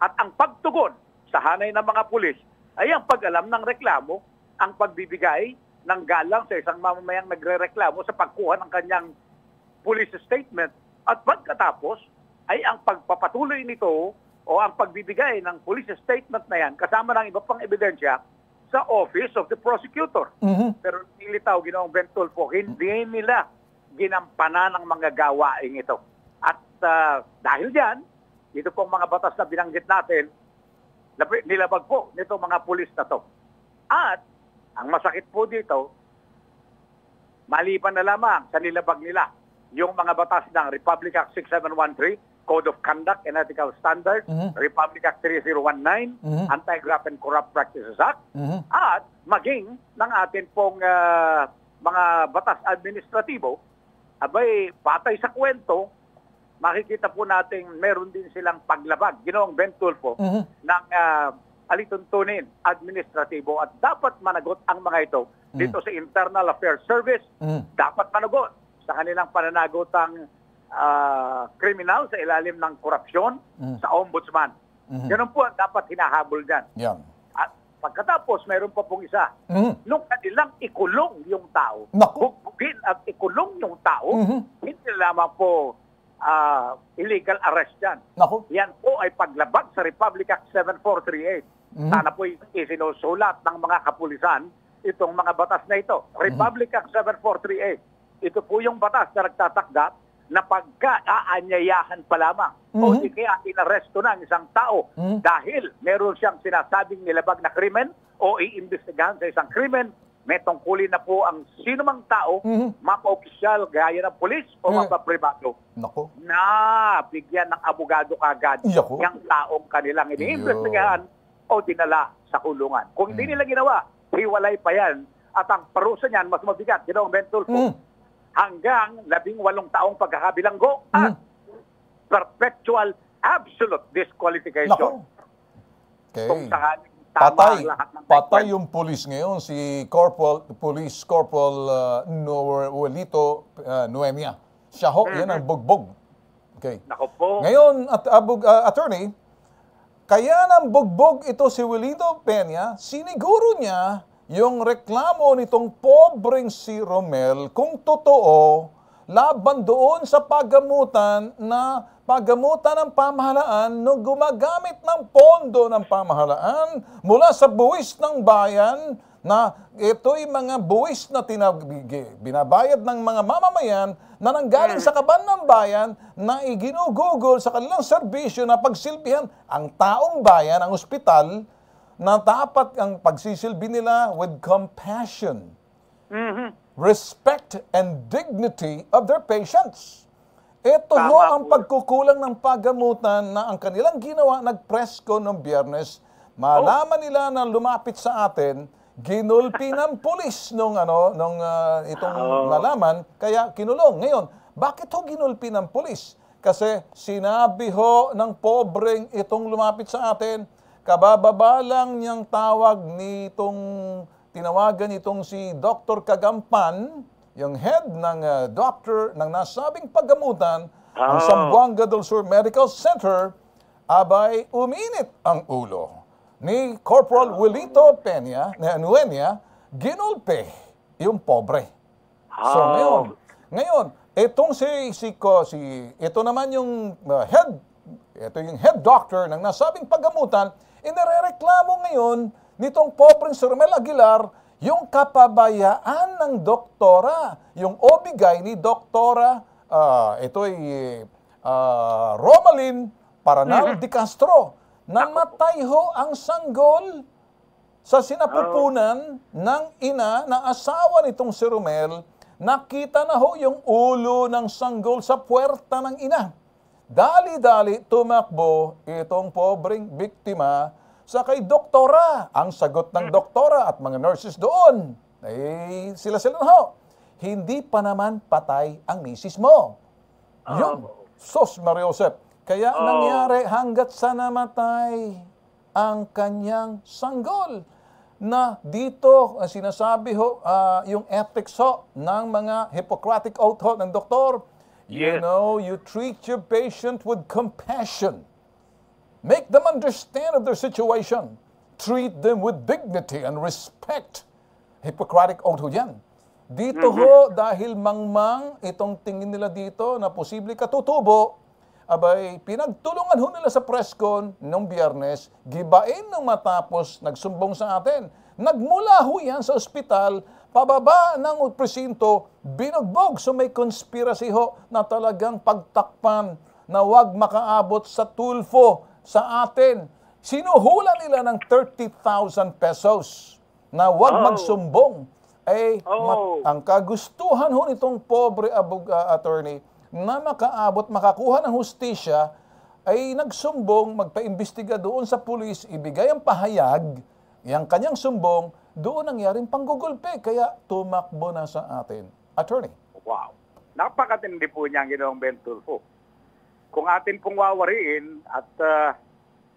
At ang pagtugon sa hanay ng mga pulis ay ang pag-alam ng reklamo, ang pagbibigay ng galang sa isang mamamayang nagre-reklamo sa pagkuha ng kanyang police statement at pagkatapos ay ang pagpapatuloy nito o ang pagbibigay ng police statement na yan kasama ng iba pang ebidensya sa office of the prosecutor. Mm-hmm. Pero nilitaw, ginawang Bentulfo, hindi nila ginampanan ng mga gawaing ito. At uh, dahil diyan, ito pong mga batas na binanggit natin, nilabag po nito mga pulis na to. At ang masakit po dito, maliban na lamang sa nilabag nila yung mga batas ng Republic Act 6713 Code of Conduct and Ethical Standards, mm-hmm. Republic Act 3019, mm-hmm. Anti-Graft and Corrupt Practices Act, mm-hmm. at maging ng atin pong uh, mga batas administratibo, abay, patay sa kwento, makikita po natin meron din silang paglabag, ginawang Bentulfo, mm-hmm. ng uh, alituntunin, administratibo, at dapat managot ang mga ito mm-hmm. dito sa Internal Affairs Service, mm-hmm. dapat managot sa kanilang ang uh, criminal sa ilalim ng korupsyon mm. sa ombudsman. Mm-hmm. Ganun po ang dapat hinahabol dyan. Yan. At pagkatapos, mayroon pa pong isa. Mm-hmm. Nung kanilang ikulong yung tao, Naku. bugbugin at ikulong yung tao, mm-hmm. hindi lamang po uh, illegal arrest yan. Naku. Yan po ay paglabag sa Republic Act 7438. Mm-hmm. Sana po isinusulat ng mga kapulisan itong mga batas na ito. Mm-hmm. Republic Act 7438. Ito po yung batas na nagtatakda na aanyayahan pa lamang mm-hmm. o di kaya inaresto na ang isang tao mm-hmm. dahil meron siyang sinasabing nilabag na krimen o iimbestigahan sa isang krimen, may tungkulin na po ang sino mang tao, mm-hmm. mapa-opisyal gaya ng polis o mm-hmm. mapa-privado. Nako. Na bigyan ng abogado kagad Yako. taong kanilang iniimbestigahan o dinala sa kulungan. Kung hindi mm-hmm. nila ginawa, hiwalay pa yan at ang parusa niyan mas mabigat. Ginoong Bentulfo, mm-hmm hanggang labing walong taong pagkakabilanggo hmm. at mm. perpetual absolute disqualification. Naku. Okay. Kung sakaling patay, patay yung police ngayon, si Corporal, Police Corporal uh, Noelito uh, Noemia. Siya ho, mm-hmm. yan ang bugbog. Okay. Naku po. Ngayon, at, abog, uh, uh, attorney, kaya nang bugbog ito si Wilito Peña, siniguro niya yung reklamo nitong pobreng si Romel kung totoo laban doon sa paggamutan na paggamutan ng pamahalaan no gumagamit ng pondo ng pamahalaan mula sa buwis ng bayan na ito'y mga buwis na tinab- binabayad ng mga mamamayan na nanggaling sa kaban ng bayan na iginugugol sa kanilang serbisyo na pagsilbihan ang taong bayan, ang ospital, na dapat ang pagsisilbi nila with compassion, mm-hmm. respect, and dignity of their patients. Ito Tama ho ang pagkukulang ng paggamutan na ang kanilang ginawa nagpresko noong biyernes. Malaman oh. nila na lumapit sa atin, ginulpi ng pulis nung ano nung uh, itong oh. Ah, nalaman kaya kinulong. Ngayon, bakit ho ginulpi ng pulis? Kasi sinabi ho ng pobreng itong lumapit sa atin, kabababa lang niyang tawag nitong tinawagan nitong si Dr. Kagampan, yung head ng uh, doctor ng nasabing paggamutan oh. ng Sambuanga ah. del Sur Medical Center, abay uminit ang ulo ni Corporal Wilito Peña, na Nuenia, ginulpe yung pobre. Oh. So ah. ngayon, ngayon, itong si, si, ko, si ito naman yung uh, head, ito yung head doctor ng nasabing paggamutan, Inarereklamo ngayon nitong Popring Sormel Aguilar yung kapabayaan ng doktora, yung obigay ni doktora, uh, ah, ito ay uh, Romalin Paranal mm-hmm. de Castro. Namatay ho ang sanggol sa sinapupunan oh. ng ina na asawa nitong si Romel. Nakita na ho yung ulo ng sanggol sa puwerta ng ina. Dali-dali tumakbo itong pobreng biktima sa kay doktora. Ang sagot ng doktora at mga nurses doon, ay sila-sila ho. Hindi pa naman patay ang misis mo. Oh. Ah. Yung, sos Mario Joseph. Kaya oh. nangyari hanggat sa namatay ang kanyang sanggol na dito sinasabi ho uh, yung ethics ho ng mga Hippocratic oath ho ng doktor Yes. You know, you treat your patient with compassion. Make them understand of their situation. Treat them with dignity and respect. Hippocratic Oath yan. Dito mm-hmm. ho, dahil mangmang itong tingin nila dito na posible katutubo, abay, pinagtulungan ho nila sa preskon noong biyernes, gibain nang matapos nagsumbong sa atin. Nagmula ho yan sa ospital pababa ng presinto, binugbog. So may conspiracy ho na talagang pagtakpan na wag makaabot sa tulfo sa atin. Sinuhula nila ng 30,000 pesos na wag oh. magsumbong. Eh, oh. mat- ang kagustuhan ho nitong pobre abog uh, attorney na makaabot, makakuha ng hustisya, ay nagsumbong, magpaimbestiga doon sa pulis, ibigay ang pahayag, yung kanyang sumbong, doon nangyaring panggugulpe. Kaya tumakbo na sa atin. Attorney. Wow. Napakatindi po niya ang ginawang Ben Kung atin pong wawariin at uh,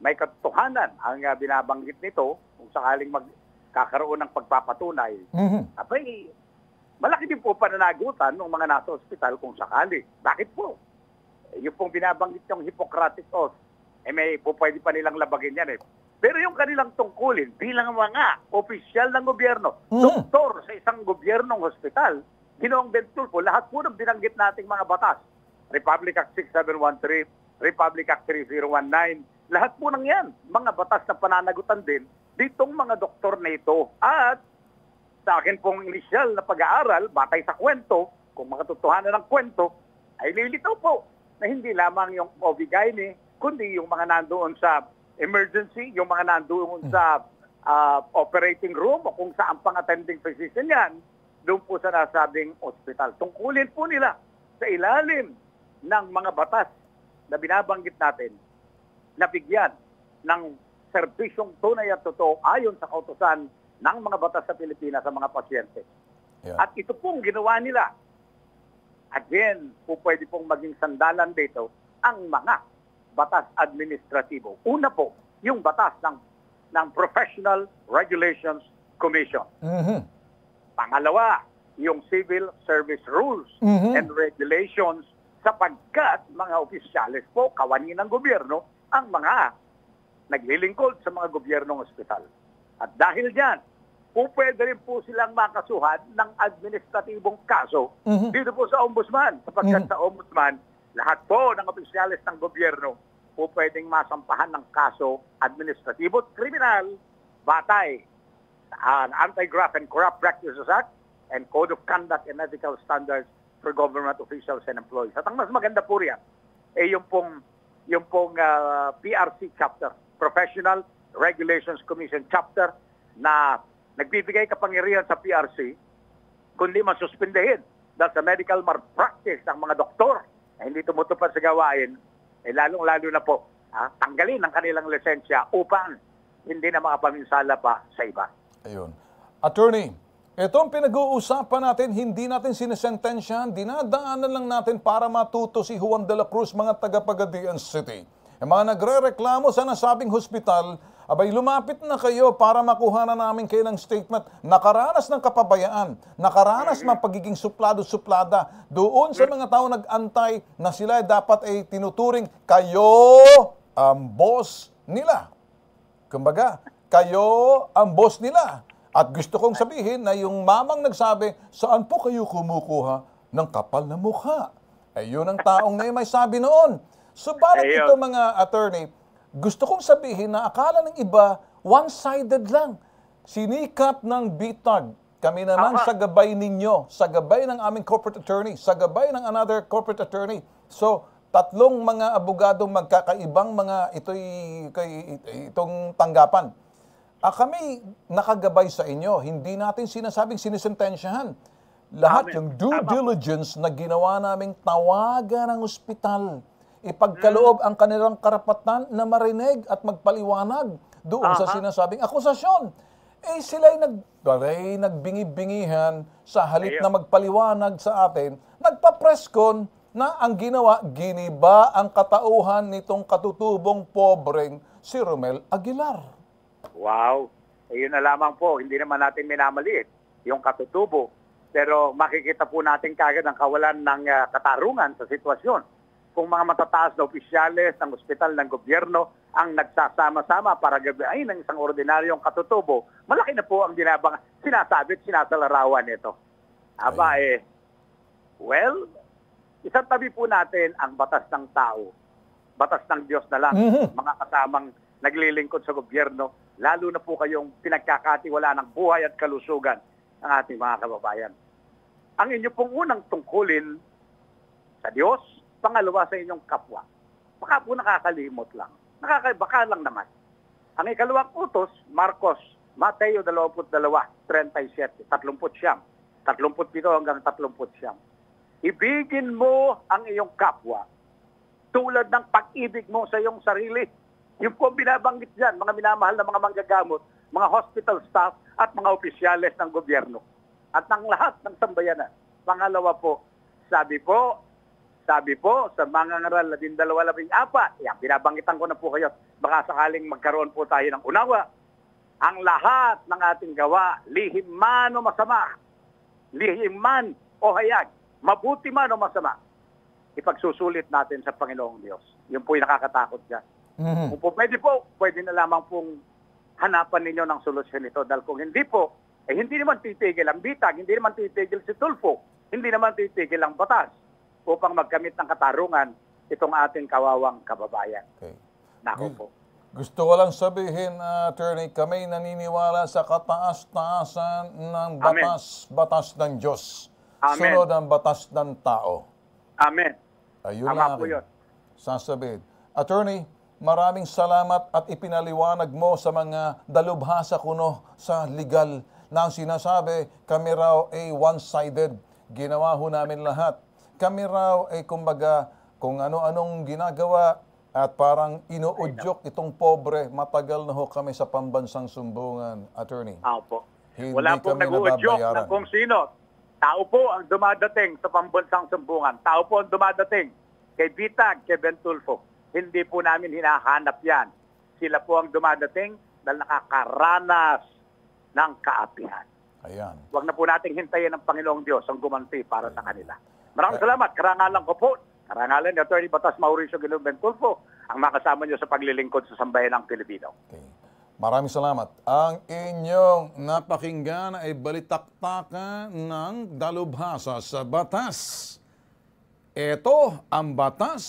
may katotohanan ang uh, binabanggit nito, kung sakaling magkakaroon ng pagpapatunay, mm-hmm. abay, malaki din po pananagutan ng mga nasa ospital kung sakali. Bakit po? Yung pong binabanggit yung Hippocratic Oath, eh may po pwede pa nilang labagin yan eh. Pero yung kanilang tungkulin bilang mga opisyal ng gobyerno, mm. doktor sa isang gobyernong hospital, Ginoong Bentulfo, lahat po ng binanggit nating mga batas, Republic Act 6713, Republic Act 3019, lahat po ng yan, mga batas na pananagutan din ditong mga doktor na ito. At sa akin pong inisyal na pag-aaral, batay sa kwento, kung makatotohanan ng kwento, ay lilitaw po na hindi lamang yung OB-GYN, kundi yung mga nandoon sa emergency, yung mga nandoon hmm. sa uh, operating room o kung saan pang attending physician yan, doon po sa nasabing ospital. Tungkulin po nila sa ilalim ng mga batas na binabanggit natin na bigyan ng serbisyong tunay at totoo ayon sa kautosan ng mga batas sa Pilipinas sa mga pasyente. Yeah. At ito pong ginawa nila. Again, po pwede pong maging sandalan dito ang mga batas administratibo. Una po, yung batas ng ng Professional Regulations Commission. Mm-hmm. Pangalawa, yung Civil Service Rules mm-hmm. and Regulations sapagkat mga opisyalis po, kawani ng gobyerno, ang mga naglilingkod sa mga gobyernong ospital. At dahil diyan, po rin po silang makasuhan ng administratibong kaso mm-hmm. dito po sa ombudsman. Sapagkat mm-hmm. sa ombudsman, lahat po ng opisyalis ng gobyerno po pwedeng masampahan ng kaso administratibo at kriminal batay sa Anti-Graft and Corrupt Practices Act and Code of Conduct and Ethical Standards for Government Officials and Employees. At ang mas maganda po riyan ay eh, yung pong, yung pong uh, ah, PRC chapter, Professional Regulations Commission chapter na nagbibigay kapangyarihan sa PRC kundi masuspindihin dahil sa medical malpractice ng mga doktor na eh, hindi tumutupad sa gawain, eh lalong-lalo na po ah, tanggalin ang kanilang lisensya upang hindi na makapaminsala pa sa iba. Ayun. Attorney, itong pinag-uusapan natin, hindi natin sinisentensyahan, dinadaanan lang natin para matuto si Juan de la Cruz, mga taga Pagadian City. Yung mga nagre-reklamo sa nasabing hospital, Abay, lumapit na kayo para makuha na namin kayo statement. Nakaranas ng kapabayaan, nakaranas ng pagiging suplado-suplada doon sa mga tao nag-antay na sila dapat ay tinuturing kayo ang boss nila. Kumbaga, kayo ang boss nila. At gusto kong sabihin na yung mamang nagsabi, saan po kayo kumukuha ng kapal na mukha? Ay eh, yun ang taong na may sabi noon. Subalit so, ito mga attorney, gusto kong sabihin na akala ng iba, one-sided lang. Sinikap ng bitag. Kami naman Aha. sa gabay ninyo, sa gabay ng aming corporate attorney, sa gabay ng another corporate attorney. So, tatlong mga abogado magkakaibang mga ito'y, kay, itong tanggapan. Ah, kami nakagabay sa inyo. Hindi natin sinasabing sinisentensyahan. Lahat Amen. yung due Tama. diligence na ginawa naming tawagan ng ospital ipagkaloob ang kanilang karapatan na marinig at magpaliwanag doon uh-huh. sa sinasabing akusasyon. Eh sila'y nag, ay, nagbingi-bingihan sa halip Ayun. na magpaliwanag sa atin, nagpapreskon na ang ginawa, giniba ang katauhan nitong katutubong pobreng si Romel Aguilar. Wow! Ayun na lamang po, hindi naman natin minamaliit eh, yung katutubo. Pero makikita po natin kagad ang kawalan ng uh, katarungan sa sitwasyon kung mga matataas na opisyales ng ospital ng gobyerno ang nagsasama-sama para gabain ng isang ordinaryong katutubo, malaki na po ang dinabang sinasabit, sinasalarawan nito. Aba eh, well, isang tabi po natin ang batas ng tao. Batas ng Diyos na lang, mm-hmm. mga kasamang naglilingkod sa gobyerno, lalo na po kayong pinagkakatiwala ng buhay at kalusugan ng ating mga kababayan. Ang inyo pong unang tungkulin sa Diyos, Pangalawa sa inyong kapwa. Baka po nakakalimot lang. Nakakabaka lang naman. Ang ikalawang utos, Marcos, Mateo 22, 37, 30 37, 37 hanggang 30 39. Ibigin mo ang iyong kapwa tulad ng pag-ibig mo sa iyong sarili. Yung po binabanggit dyan, mga minamahal na mga manggagamot, mga hospital staff at mga opisyales ng gobyerno at ng lahat ng sambayanan. Pangalawa po, sabi po sabi po sa mga ngaral na din dalawa labing apat, yan, binabanggitan ko na po kayo, baka sakaling magkaroon po tayo ng unawa. Ang lahat ng ating gawa, lihim man o masama, lihim man o hayag, mabuti man o masama, ipagsusulit natin sa Panginoong Diyos. Yun po yung nakakatakot dyan. Mm-hmm. Kung po pwede po, pwede na lamang pong hanapan ninyo ng solusyon nito. Dahil kung hindi po, eh hindi naman titigil ang bitag, hindi naman titigil si Tulfo, hindi naman titigil ang batas upang maggamit ng katarungan itong ating kawawang kababayan. Okay. Nako po. Gusto ko lang sabihin, uh, Attorney, kami naniniwala sa kataas-taasan ng batas, Amen. batas ng Diyos. Amen. Sunod ang batas ng tao. Amen. Ayun Tama po yun. Sasabihin. Attorney, maraming salamat at ipinaliwanag mo sa mga dalubhasa kuno sa legal na sinasabi, kami raw ay one-sided. Ginawa ho namin lahat kamera ay eh, kumbaga kung ano-anong ginagawa at parang inuudyok itong pobre, matagal na ho kami sa pambansang sumbungan, attorney. Opo. Hindi Wala pong nag-uudyok na kung sino. Tao po ang dumadating sa pambansang sumbungan. Tao po ang dumadating kay Bitag, kay Bentulfo. Hindi po namin hinahanap yan. Sila po ang dumadating na nakakaranas ng kaapihan. Ayan. Huwag na po nating hintayin ng Panginoong Diyos ang gumanti para Ayan. sa kanila. Maraming ah. salamat. Karangalan ko po. Karangalan ni Atty. Batas Mauricio Gilong ang makasama niyo sa paglilingkod sa sambayan ng Pilipino. Okay. Maraming salamat. Ang inyong napakinggan ay balitaktakan ng dalubhasa sa batas. Ito ang batas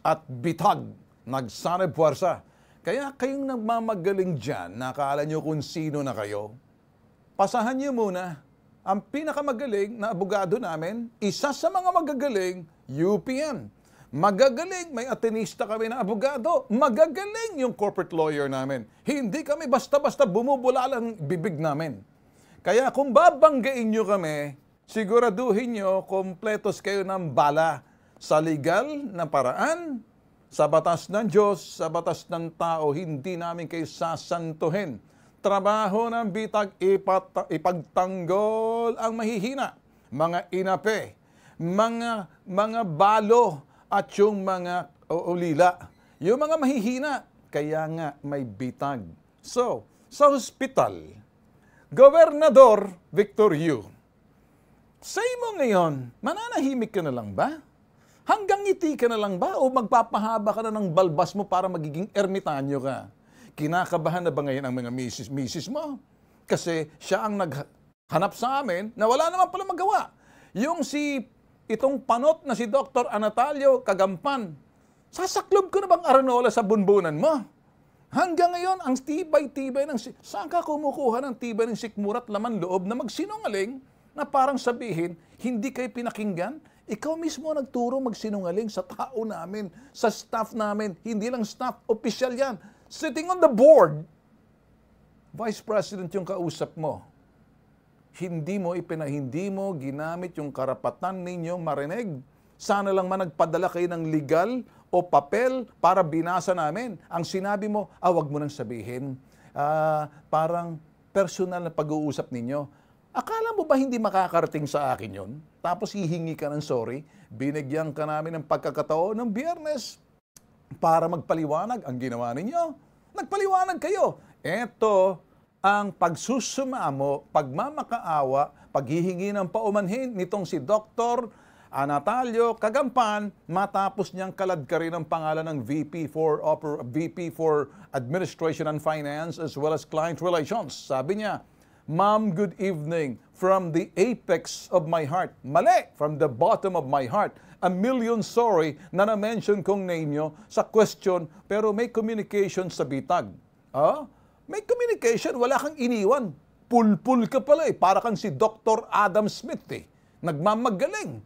at bitag. Nagsanib puwersa. Kaya kayong nagmamagaling dyan, nakala nyo kung sino na kayo, pasahan nyo muna ang pinakamagaling na abogado namin, isa sa mga magagaling, UPM. Magagaling, may atenista kami na abogado. Magagaling yung corporate lawyer namin. Hindi kami basta-basta bumubulala ng bibig namin. Kaya kung babanggain nyo kami, siguraduhin nyo kompletos kayo ng bala sa legal na paraan, sa batas ng Diyos, sa batas ng tao, hindi namin kayo sasantuhin. Trabaho ng bitag ipagtanggol ang mahihina, mga inape, mga, mga balo at yung mga ulila. Yung mga mahihina, kaya nga may bitag. So, sa hospital, Gobernador Victor Yu, sa mo ngayon, mananahimik ka na lang ba? Hanggang ngiti ka na lang ba o magpapahaba ka na ng balbas mo para magiging ermitanyo ka? Kinakabahan na ba ngayon ang mga misis, misis mo? Kasi siya ang naghanap sa amin na wala naman pala magawa. Yung si itong panot na si Dr. Anatalio Kagampan, sasaklob ko na bang aranola sa bunbunan mo? Hanggang ngayon, ang tibay-tibay ng... Saan ka kumukuha ng tibay ng sikmura at laman loob na magsinungaling na parang sabihin, hindi kay pinakinggan? Ikaw mismo nagturo magsinungaling sa tao namin, sa staff namin. Hindi lang staff, official yan sitting on the board, Vice President yung kausap mo. Hindi mo ipinahindi mo ginamit yung karapatan ninyong marinig. Sana lang man nagpadala kayo ng legal o papel para binasa namin. Ang sinabi mo, awag ah, mo nang sabihin. Uh, parang personal na pag-uusap ninyo. Akala mo ba hindi makakarating sa akin yon? Tapos hihingi ka ng sorry, binigyan ka namin ng pagkakataon ng biyernes, para magpaliwanag ang ginawa ninyo. Nagpaliwanag kayo. Ito ang pagsusumamo, pagmamakaawa, paghihingi ng paumanhin nitong si Dr. Anatalio Kagampan matapos niyang kaladkarin ang pangalan ng VP for Oper- VP for Administration and Finance as well as Client Relations. Sabi niya, Ma'am, good evening. From the apex of my heart. Mali! From the bottom of my heart a million sorry na na-mention kong name nyo sa question pero may communication sa bitag. Ah? May communication, wala kang iniwan. Pulpul ka pala eh. Para kang si Dr. Adam Smith eh. Nagmamagaling.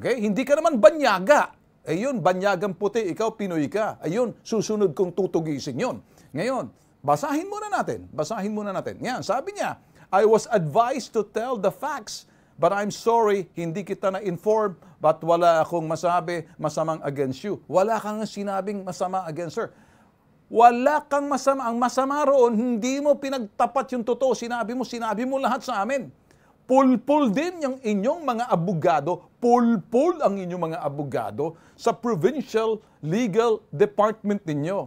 Okay? Hindi ka naman banyaga. Ayun, banyagang puti, ikaw Pinoy ka. Ayun, susunod kong tutugisin yon. Ngayon, basahin muna natin. Basahin muna natin. Yan, sabi niya, I was advised to tell the facts But I'm sorry, hindi kita na-inform, but wala akong masabi masamang against you. Wala kang sinabing masama against her. Wala kang masama. Ang masama roon, hindi mo pinagtapat yung totoo. Sinabi mo, sinabi mo lahat sa amin. Pulpul din yung inyong mga abogado, pulpul ang inyong mga abogado sa provincial legal department ninyo.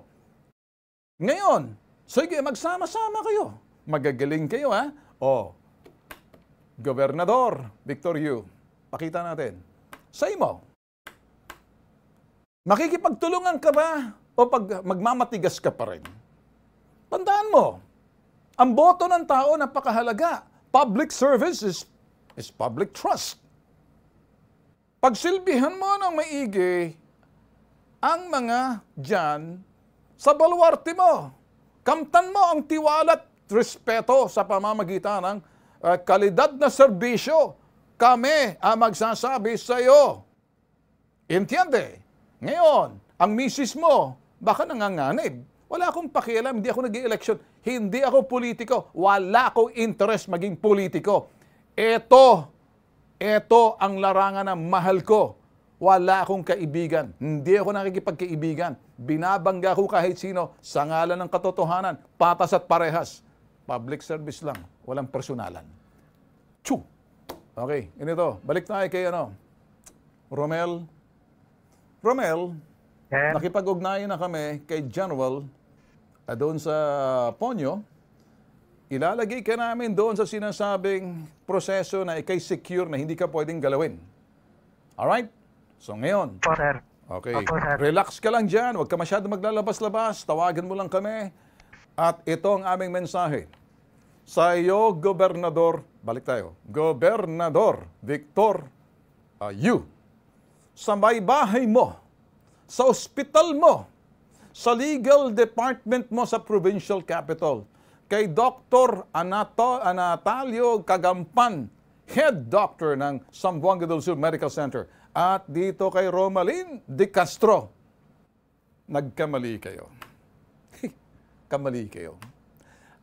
Ngayon, sige, magsama-sama kayo. Magagaling kayo ha. Oh, Gobernador Victor Yu. Pakita natin. Sa imo, makikipagtulungan ka ba o pag magmamatigas ka pa rin? Tandaan mo, ang boto ng tao napakahalaga. Public service is, is public trust. Pagsilbihan mo ng maigi ang mga dyan sa baluarte mo. Kamtan mo ang tiwala at respeto sa pamamagitan ng uh, kalidad na serbisyo, kami ang magsasabi sa iyo. Entiende? Ngayon, ang misis mo, baka nanganganib. Wala akong pakialam, hindi ako nag election Hindi ako politiko. Wala akong interest maging politiko. Ito, ito ang larangan ng mahal ko. Wala akong kaibigan. Hindi ako nakikipagkaibigan. Binabangga ko kahit sino sa ngalan ng katotohanan, patas at parehas. Public service lang walang personalan. Chu! Okay, ini to. Balik tayo kay ano, Romel. Romel, eh? nakipag-ugnayan na kami kay General ah, doon sa Ponyo. Ilalagay ka namin doon sa sinasabing proseso na ikay secure na hindi ka pwedeng galawin. Alright? So ngayon. Opo, sir. Okay. Opo, sir. Relax ka lang dyan. Huwag ka masyado maglalabas-labas. Tawagan mo lang kami. At ito ang aming mensahe. Sa iyo, Gobernador, balik tayo, Gobernador Victor Ayu, sa may bahay mo, sa ospital mo, sa legal department mo sa provincial capital, kay Dr. Anato, Anatalio Kagampan, head doctor ng Sambuanga del Sur Medical Center. At dito kay Romalyn De Castro. Nagkamali kayo. Kamali kayo.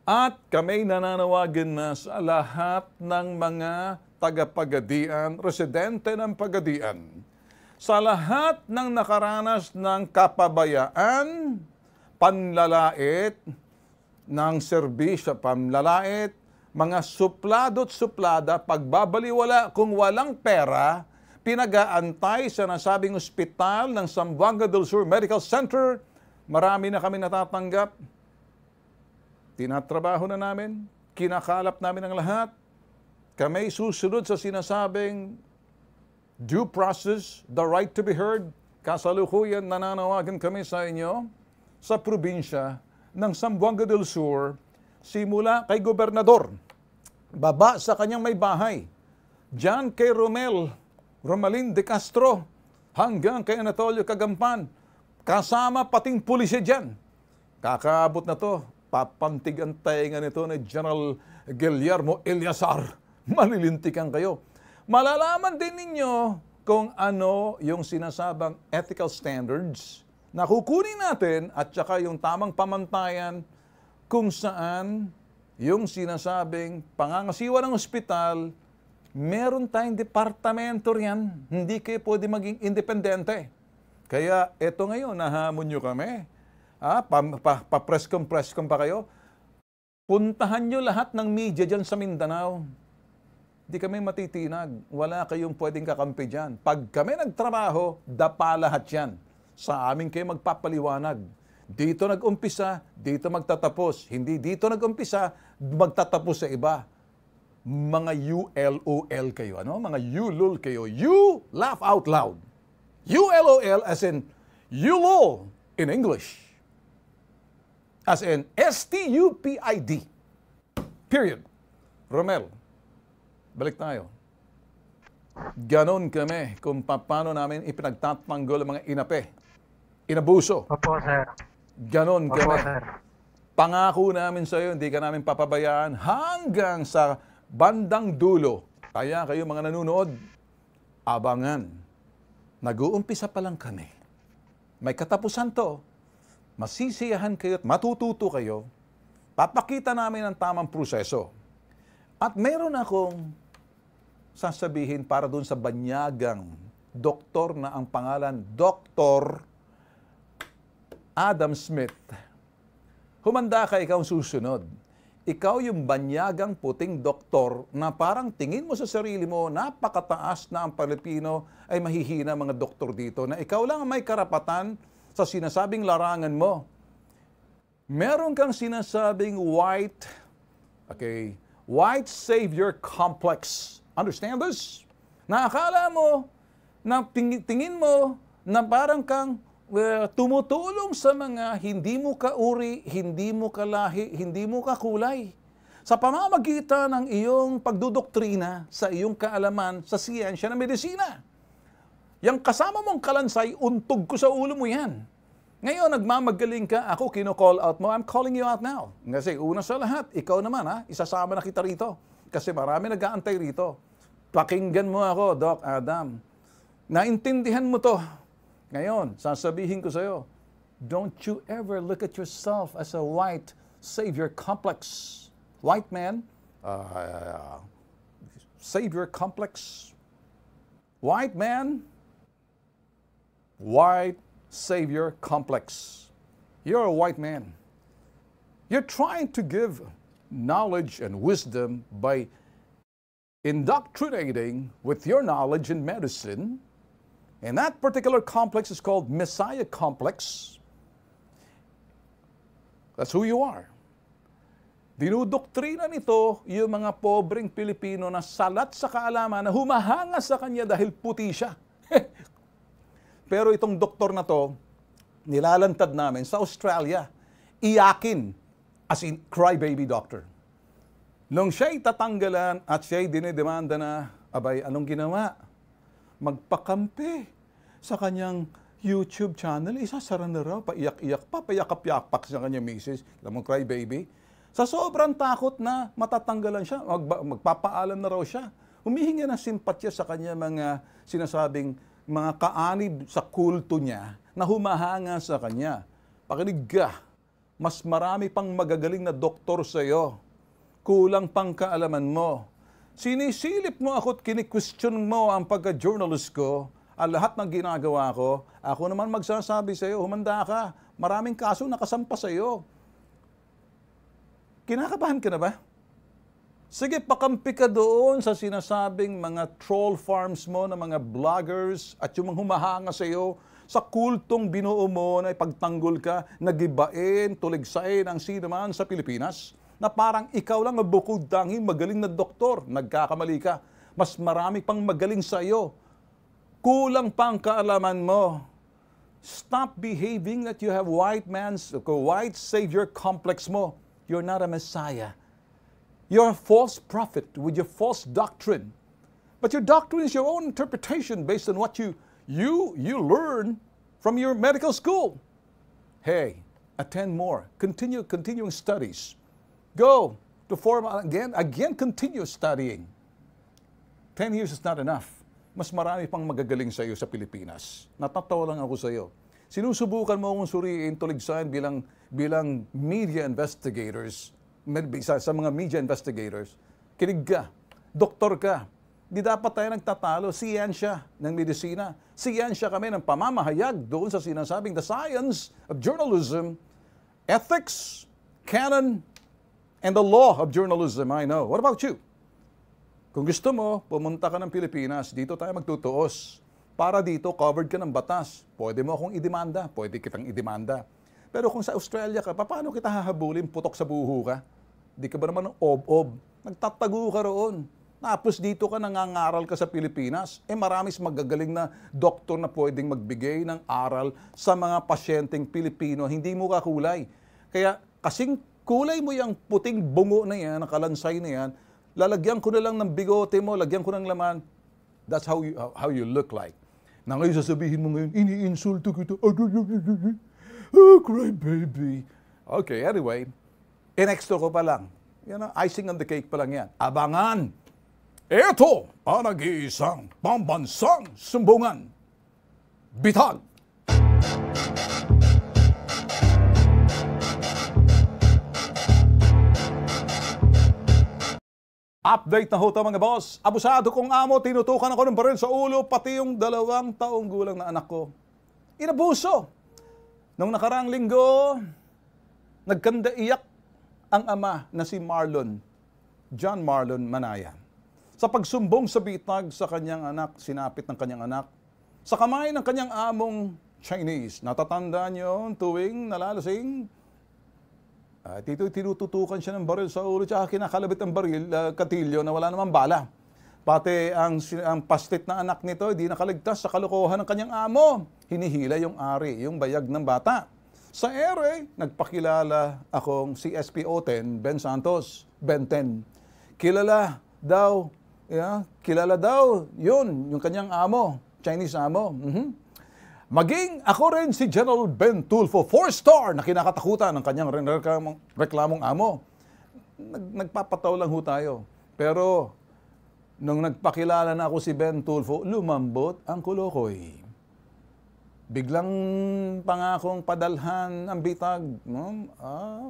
At kami nananawagan na sa lahat ng mga tagapagadian, residente ng pagadian, sa lahat ng nakaranas ng kapabayaan, panlalait, ng serbisyo, panlalait, mga suplado at suplada, pagbabaliwala kung walang pera, pinagaantay sa nasabing ospital ng Sambuanga del Sur Medical Center. Marami na kami natatanggap Tinatrabaho na namin, kinakalap namin ang lahat. Kami susunod sa sinasabing due process, the right to be heard. Kasalukuyan nananawagan kami sa inyo sa probinsya ng Sambuanga del Sur simula kay gobernador, baba sa kanyang may bahay, John kay Romel, Romalin de Castro, hanggang kay Anatolio Kagampan, kasama pating pulisya dyan. Kakaabot na to Papantig ang tainga nito ni General Guillermo Eliasar. Malilintikan kayo. Malalaman din ninyo kung ano yung sinasabang ethical standards na kukunin natin at saka yung tamang pamantayan kung saan yung sinasabing pangangasiwa ng ospital, meron tayong departamento riyan. Hindi kayo pwede maging independente. Kaya ito ngayon, nahamon nyo kami ah, pa-presscom, pa, pa presscom pa kayo. Puntahan nyo lahat ng media dyan sa Mindanao. Di kami matitinag. Wala kayong pwedeng kakampi dyan. Pag kami nagtrabaho, dapa lahat yan. Sa amin kayo magpapaliwanag. Dito nag-umpisa, dito magtatapos. Hindi dito nag-umpisa, magtatapos sa iba. Mga ULOL kayo. Ano? Mga ULOL kayo. You laugh out loud. ULOL as in you in English. As in, S-T-U-P-I-D. Period. Romel, balik tayo. Ganon kami kung paano namin ipinagtatanggol ang mga inape. Inabuso. Opo, sir. Ganon Opo, kami. Sir. Pangako namin sa iyo, hindi ka namin papabayaan hanggang sa bandang dulo. Kaya kayo mga nanonood, abangan. Nag-uumpisa pa lang kami. May katapusan to masisiyahan kayo at matututo kayo, papakita namin ang tamang proseso. At meron akong sasabihin para doon sa banyagang doktor na ang pangalan Dr. Adam Smith. Humanda ka, ikaw susunod. Ikaw yung banyagang puting doktor na parang tingin mo sa sarili mo, napakataas na ang Pilipino ay mahihina mga doktor dito, na ikaw lang may karapatan sa sinasabing larangan mo. Meron kang sinasabing white, okay, white savior complex. Understand this? Na Naakala mo, na tingin mo, na parang kang uh, tumutulong sa mga hindi mo kauri, hindi mo kalahi, hindi mo kakulay. Sa pamamagitan ng iyong pagdudoktrina sa iyong kaalaman sa siyensya ng medisina. Yang kasama mong kalansay, untog ko sa ulo mo yan. Ngayon, nagmamagaling ka, ako kino-call out mo, I'm calling you out now. Kasi una sa lahat, ikaw naman ha, isasama na kita rito. Kasi marami nag-aantay rito. Pakinggan mo ako, Doc Adam. Naintindihan mo to. Ngayon, sasabihin ko sa'yo, don't you ever look at yourself as a white savior complex. White man, uh, savior complex. White man, white savior complex. You're a white man. You're trying to give knowledge and wisdom by indoctrinating with your knowledge in medicine. And that particular complex is called Messiah complex. That's who you are. Dinudoktrina nito yung mga pobreng Pilipino na salat sa kaalaman na humahanga sa kanya dahil puti siya. Pero itong doktor na to, nilalantad namin sa Australia, iyakin as in crybaby doctor. Nung siya'y tatanggalan at siya'y dinidemanda na, abay, anong ginawa? Magpakampi sa kanyang YouTube channel, isasara na raw, paiyak-iyak pa, payakap-yapak sa kanyang misis, alam mo, cry baby. Sa sobrang takot na matatanggalan siya, magpapaalam na raw siya, humihingi ng simpatya sa kanya mga sinasabing mga kaanib sa kulto niya na humahanga sa kanya. Pakinig ka, mas marami pang magagaling na doktor sa iyo. Kulang pang kaalaman mo. Sinisilip mo ako at kini mo ang pagka-journalist ko ang lahat ng ginagawa ko, ako naman magsasabi sa iyo, humanda ka. Maraming kaso nakasampa sa iyo. Kinakabahan ka na ba? Sige, pakampi ka doon sa sinasabing mga troll farms mo na mga vloggers at yung mga humahanga sa iyo sa kultong binuo mo na ipagtanggol ka, nagibain, tuligsain ang sino man sa Pilipinas na parang ikaw lang ang bukod tangi magaling na doktor, nagkakamali ka. Mas marami pang magaling sa iyo. Kulang pang kaalaman mo. Stop behaving that you have white man's, white savior complex mo. You're not a messiah You're a false prophet with your false doctrine. But your doctrine is your own interpretation based on what you, you, you learn from your medical school. Hey, attend more. Continue continuing studies. Go to form again. Again, continue studying. 10 years is not enough. Mas marami pang magagaling sa iyo sa Pilipinas. Natatawa lang ako sa iyo. Sinusubukan mo akong suriin, tuligsayan bilang, bilang media investigators sa, sa mga media investigators, kinig ka, doktor ka, di dapat tayo nagtatalo, siyensya ng medisina, siyensya kami ng pamamahayag doon sa sinasabing the science of journalism, ethics, canon, and the law of journalism, I know. What about you? Kung gusto mo, pumunta ka ng Pilipinas, dito tayo magtutuos. Para dito, covered ka ng batas. Pwede mo akong idemanda, pwede kitang idemanda. Pero kung sa Australia ka, paano kita hahabulin, putok sa buho ka? Di ka ba naman ob-ob? Nagtatago ka roon. Tapos dito ka nangangaral ka sa Pilipinas, eh maramis magagaling na doktor na pwedeng magbigay ng aral sa mga pasyenteng Pilipino. Hindi mo ka kulay. Kaya kasing kulay mo yung puting bungo na yan, nakalansay na yan, lalagyan ko na lang ng bigote mo, lagyan ko ng laman. That's how you, how you look like. Na ngayon sasabihin mo ngayon, iniinsulto kita. Oh, cry baby. Okay, anyway, Inexto ko pa lang. Yan ang icing on the cake pa lang yan. Abangan! Ito ang nag-iisang pambansang sumbungan. Bitag! Update na ho ito mga boss. Abusado kong amo, tinutukan ako ng baril sa ulo, pati yung dalawang taong gulang na anak ko. Inabuso! Nung nakarang linggo, nagkanda iyak ang ama na si Marlon, John Marlon Manaya. Sa pagsumbong sa bitag sa kanyang anak, sinapit ng kanyang anak, sa kamay ng kanyang among Chinese. Natatandaan niyo tuwing nalalasing at ito'y tinututukan siya ng baril sa ulo, tsaka kinakalabit ang baril, uh, katilyo, na wala namang bala. Pati ang, ang pastit na anak nito, di nakaligtas sa kalokohan ng kanyang amo. Hinihila yung ari, yung bayag ng bata. Sa ere, nagpakilala akong CSPO 10, Ben Santos, Ben 10. Kilala daw, yeah, kilala daw yun, yung kanyang amo, Chinese amo. Mm-hmm. Maging ako rin si General Ben Tulfo, four-star na kinakatakutan ng kanyang reklamong, reklamong amo. Nag, nagpapataw lang ho tayo. Pero, nung nagpakilala na ako si Ben Tulfo, lumambot ang kulokoy biglang pangakong padalhan ang bitag. No? Ah,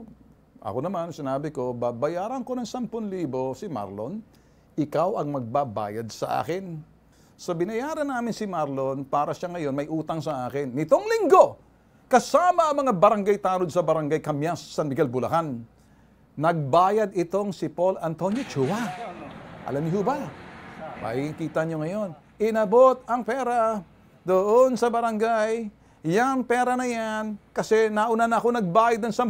ako naman, sinabi ko, babayaran ko ng 10,000 si Marlon. Ikaw ang magbabayad sa akin. So binayaran namin si Marlon para siya ngayon may utang sa akin. Nitong linggo, kasama ang mga barangay tanod sa barangay Kamyas, San Miguel, Bulacan. Nagbayad itong si Paul Antonio Chua. Alam niyo ba? Makikita niyo ngayon. Inabot ang pera doon sa barangay, yan, pera na yan, kasi nauna na ako nagbayad ng 10,000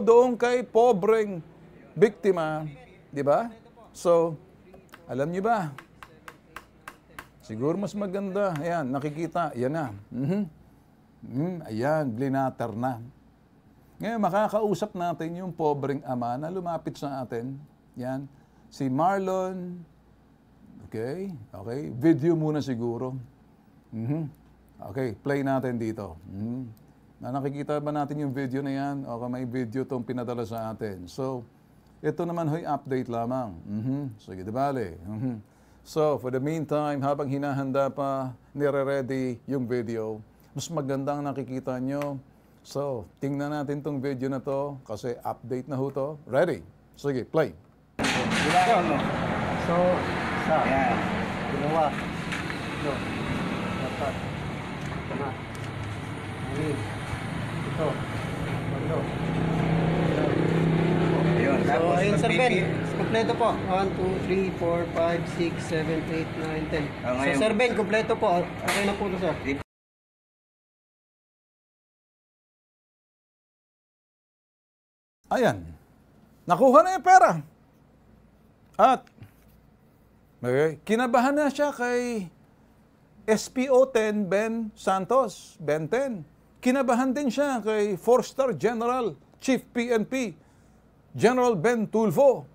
doon kay pobreng biktima. Di ba? So, alam niyo ba? Siguro mas maganda. Ayan, nakikita. Ayan na. Mm-hmm. Mm, ayan, blinater na. Ngayon, makakausap natin yung pobreng ama na lumapit sa atin. Yan. Si Marlon. Okay? Okay. Video muna siguro. Mm-hmm. Okay, play natin dito. Mm-hmm. Na nakikita ba natin yung video na yan? O may video tong pinadala sa atin. So, ito naman ho'y update lamang. Mm-hmm. Sige, di bale. Mm-hmm. So, for the meantime, habang hinahanda pa, nire-ready yung video, mas maganda ang nakikita nyo. So, tingnan natin tong video na to kasi update na ho to. Ready? Sige, play. So, ano. so sa, yeah. ginawa. No. Ito. Ito. Ayun. So, ayun, Sir Ben. Kompleto po. 1, 2, 3, 4, 5, 6, 7, 8, 9, 10. so, Sir Ben, kompleto po. Okay na po ito, sir. Ayan. Nakuha na yung pera. At okay, kinabahan na siya kay SPO 10 Ben Santos, Ben 10. Kinabahan din siya kay four-star general, chief PNP, General Ben Tulfo.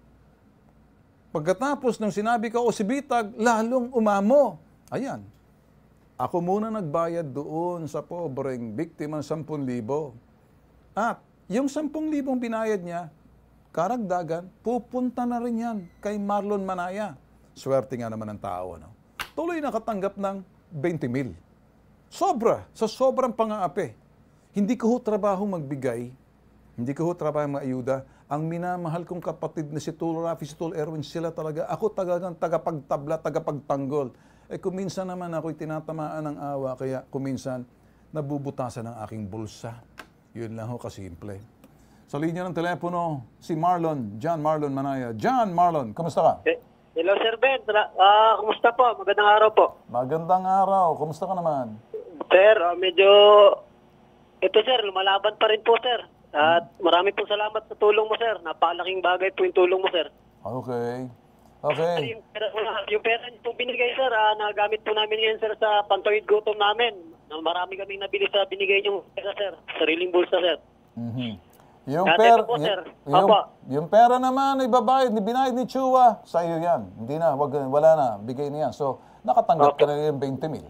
Pagkatapos ng sinabi ka o si Bitag, lalong umamo. Ayan. Ako muna nagbayad doon sa pobreng biktima ng 10,000. At yung 10,000 binayad niya, karagdagan, pupunta na rin yan kay Marlon Manaya. Swerte nga naman ng tao. No? Tuloy nakatanggap ng 20,000. Sobra, sa sobrang pangaapi. Hindi ko ho trabaho magbigay, hindi ko ho trabaho maayuda. Ang minamahal kong kapatid na si Tulo Rafi, si Tulo Erwin, sila talaga. Ako talagang tagapagtabla, tagapagtanggol. Eh kuminsan naman ako'y tinatamaan ng awa, kaya kuminsan nabubutasan ang aking bulsa. Yun lang ho kasimple. Sa linya ng telepono, si Marlon, John Marlon Manaya. John Marlon, kamusta ka? Eh, hello, Sir Ben. Uh, kumusta po? Magandang araw po. Magandang araw. Kumusta ka naman? Sir, uh, medyo ito sir, lumalaban pa rin po sir. At marami po salamat sa tulong mo sir. Napakalaking bagay po yung tulong mo sir. Okay. Okay. Sir, yung pera, yung pera po binigay sir, uh, nagamit po namin ngayon sir sa pantawid gutom namin. Marami kaming nabili sa binigay niyong pera sir. Sariling bulsa sir. Mm-hmm. Yung pera, po, sir. Yung, yung, yung pera naman ay babayad ni binayad ni Chua sa'yo 'yan. Hindi na, wag wala na, bigay niya. So, nakatanggap okay. ka na ng 20 mil.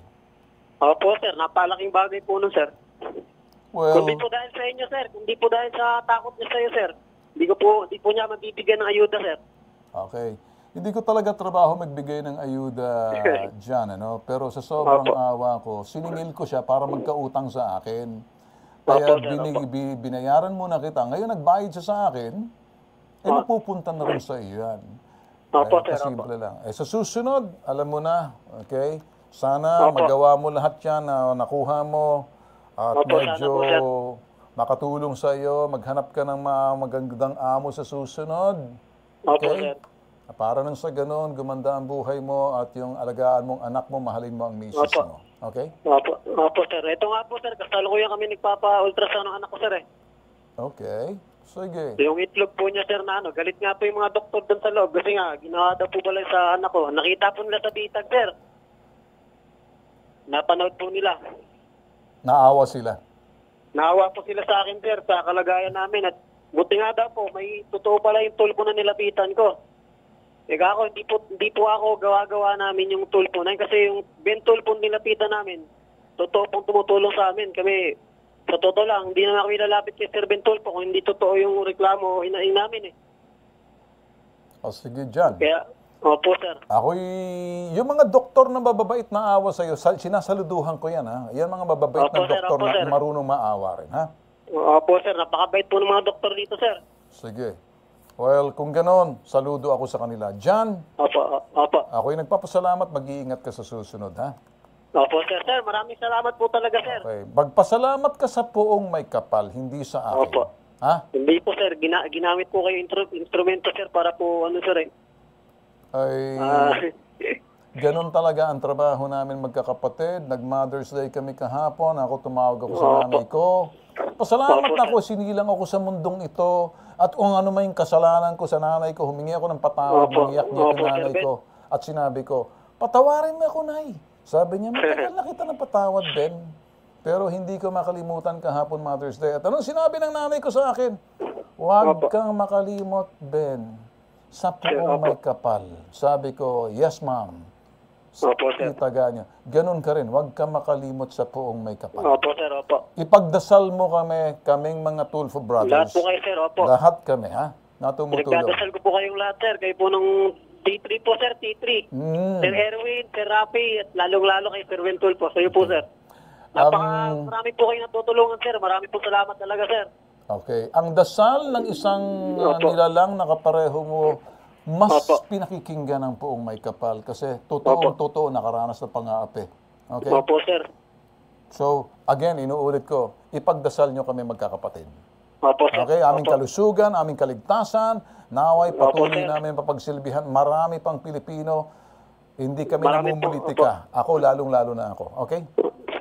Opo, sir. Napalaking bagay po nun, sir. Well, hindi po dahil sa inyo, sir. hindi po dahil sa takot niya sa iyo, sir. Hindi ko po, hindi po niya mabibigyan ng ayuda, sir. okay. Hindi ko talaga trabaho magbigay ng ayuda dyan, ano? Pero sa sobrang Opo. awa ko, siningil ko siya para magkautang sa akin. Kaya Opo, sir, binig, opo. bi- binayaran muna kita. Ngayon nagbayad siya sa akin, eh mapupunta na rin sa iyo yan. Opo, Kaya sir, opo. kasimple lang. Eh, sa susunod, alam mo na, okay? Sana Opo. magawa mo lahat yan na ah, nakuha mo at Opo, medyo makatulong sa iyo. Maghanap ka ng magandang amo sa susunod. okay? sir. Ah, para nang sa ganun, gumanda ang buhay mo at yung alagaan mong anak mo, mahalin mo ang misis Opo. mo. Okay? Opo, Opo sir. Ito nga po, sir. Kasalo ko Kasalukuyan kami nagpapa-ultrasound ng anak ko, sir. Eh. Okay. Sige. Yung itlog po niya, sir, na ano, galit nga po yung mga doktor doon sa loob kasi nga, ginawa daw po pala sa anak ko. Nakita po nila sa bitag, sir napanaw po nila. Naawa sila. Naawa po sila sa akin, sir, sa kalagayan namin. At buti nga daw po, may totoo pala yung tulpo na nilapitan ko. Eka ako, hindi po, hindi po ako gawa-gawa namin yung tulpo na Kasi yung 20 tulpo nilapitan namin, totoo pong tumutulong sa amin. Kami, sa totoo lang, hindi na kami lalapit kay Sir Bentolpo kung hindi totoo yung reklamo o hinaing namin eh. O sige, John. Kaya, Opo, sir. Ako'y, yung mga doktor na mababait na awa sa'yo, sal- sinasaluduhan ko yan, ha? Yan mga mababait Opo, na sir. doktor Opo, na sir. marunong maawa rin, ha? Opo, sir. Napakabait po ng mga doktor dito, sir. Sige. Well, kung ganon, saludo ako sa kanila. John, Opo, opo. ako'y nagpapasalamat, mag-iingat ka sa susunod, ha? Opo, sir. Sir, maraming salamat po talaga, sir. Okay. Magpasalamat ka sa poong may kapal, hindi sa akin. Opo. Ha? Hindi po, sir. Gina- ginamit po kayo instrumento, sir, para po, ano, sir, eh, ay uh, ganun talaga ang trabaho namin magkakapatid. Nag-Mother's Day kami kahapon. Ako tumawag ako sa nanay ko. Pasalamat ako, sinilang ako sa mundong ito. At kung ano may kasalanan ko sa nanay ko, humingi ako ng patawad, nangiyak niya ng nanay ko. At sinabi ko, patawarin mo ako, nay. Sabi niya, matagal na kita ng patawad, Ben. Pero hindi ko makalimutan kahapon Mother's Day. At anong sinabi ng nanay ko sa akin? Huwag kang makalimot, Ben sa poong may kapal. Sabi ko, yes ma'am. Opo, sir. Itaga niya. Ganun ka rin. Huwag ka makalimot sa poong may kapal. Opo, sir. Opo. Ipagdasal mo kami, kaming mga Tulfo Brothers. Lahat po kayo, sir. Opo. Lahat kami, ha? Natumutulong. Nagdadasal ko po kayong lahat, sir. Kayo po ng T3 po, sir. T3. Mm. Sir Erwin, Sir Rafi, at lalong-lalo kay Sir Wintul po. Sa'yo po, sir. Napaka um, marami po kayo natutulungan, sir. Marami po salamat talaga, sir. Okay. Ang dasal ng isang Opo. Ah, nilalang na kapareho mo, mas Opo. pinakikinggan ng poong may kapal kasi totoo, totoo nakaranas ng pang-aapi. Okay? Opo, sir. So, again, inuulit ko, ipagdasal nyo kami magkakapatid. Opo, sir. Okay, aming Opo. kalusugan, aming kaligtasan, naway patuloy Opo, sir. namin papagsilbihan. Marami pang Pilipino, hindi kami namumulitika. Ako, lalong-lalo na ako. Okay?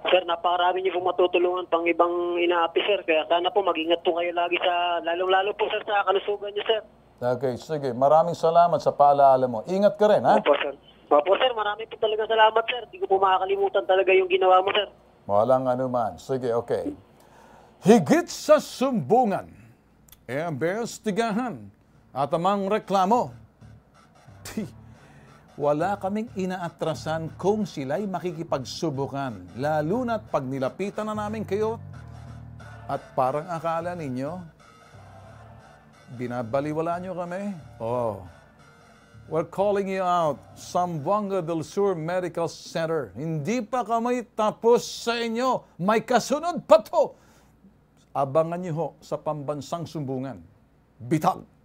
Sir, napakarami niyo po matutulungan pang ibang inaapi, officer Kaya sana po mag-ingat po kayo lagi sa, lalong-lalo po, sir, sa kalusugan niyo, sir. Okay, sige. Maraming salamat sa paalaala mo. Ingat ka rin, ha? Opo, sir. Opo, sir. Maraming po talaga salamat, sir. Hindi ko po makakalimutan talaga yung ginawa mo, sir. Walang anuman. Sige, okay. Higit sa sumbungan, e ambestigahan at amang reklamo. Wala kaming inaatrasan kung sila'y makikipagsubukan, lalo na't pag nilapitan na namin kayo at parang akala ninyo, binabaliwala nyo kami. Oh, we're calling you out, Sambuanga del Sur Medical Center. Hindi pa kami tapos sa inyo. May kasunod pa to. Abangan nyo ho sa pambansang sumbungan. Bitag!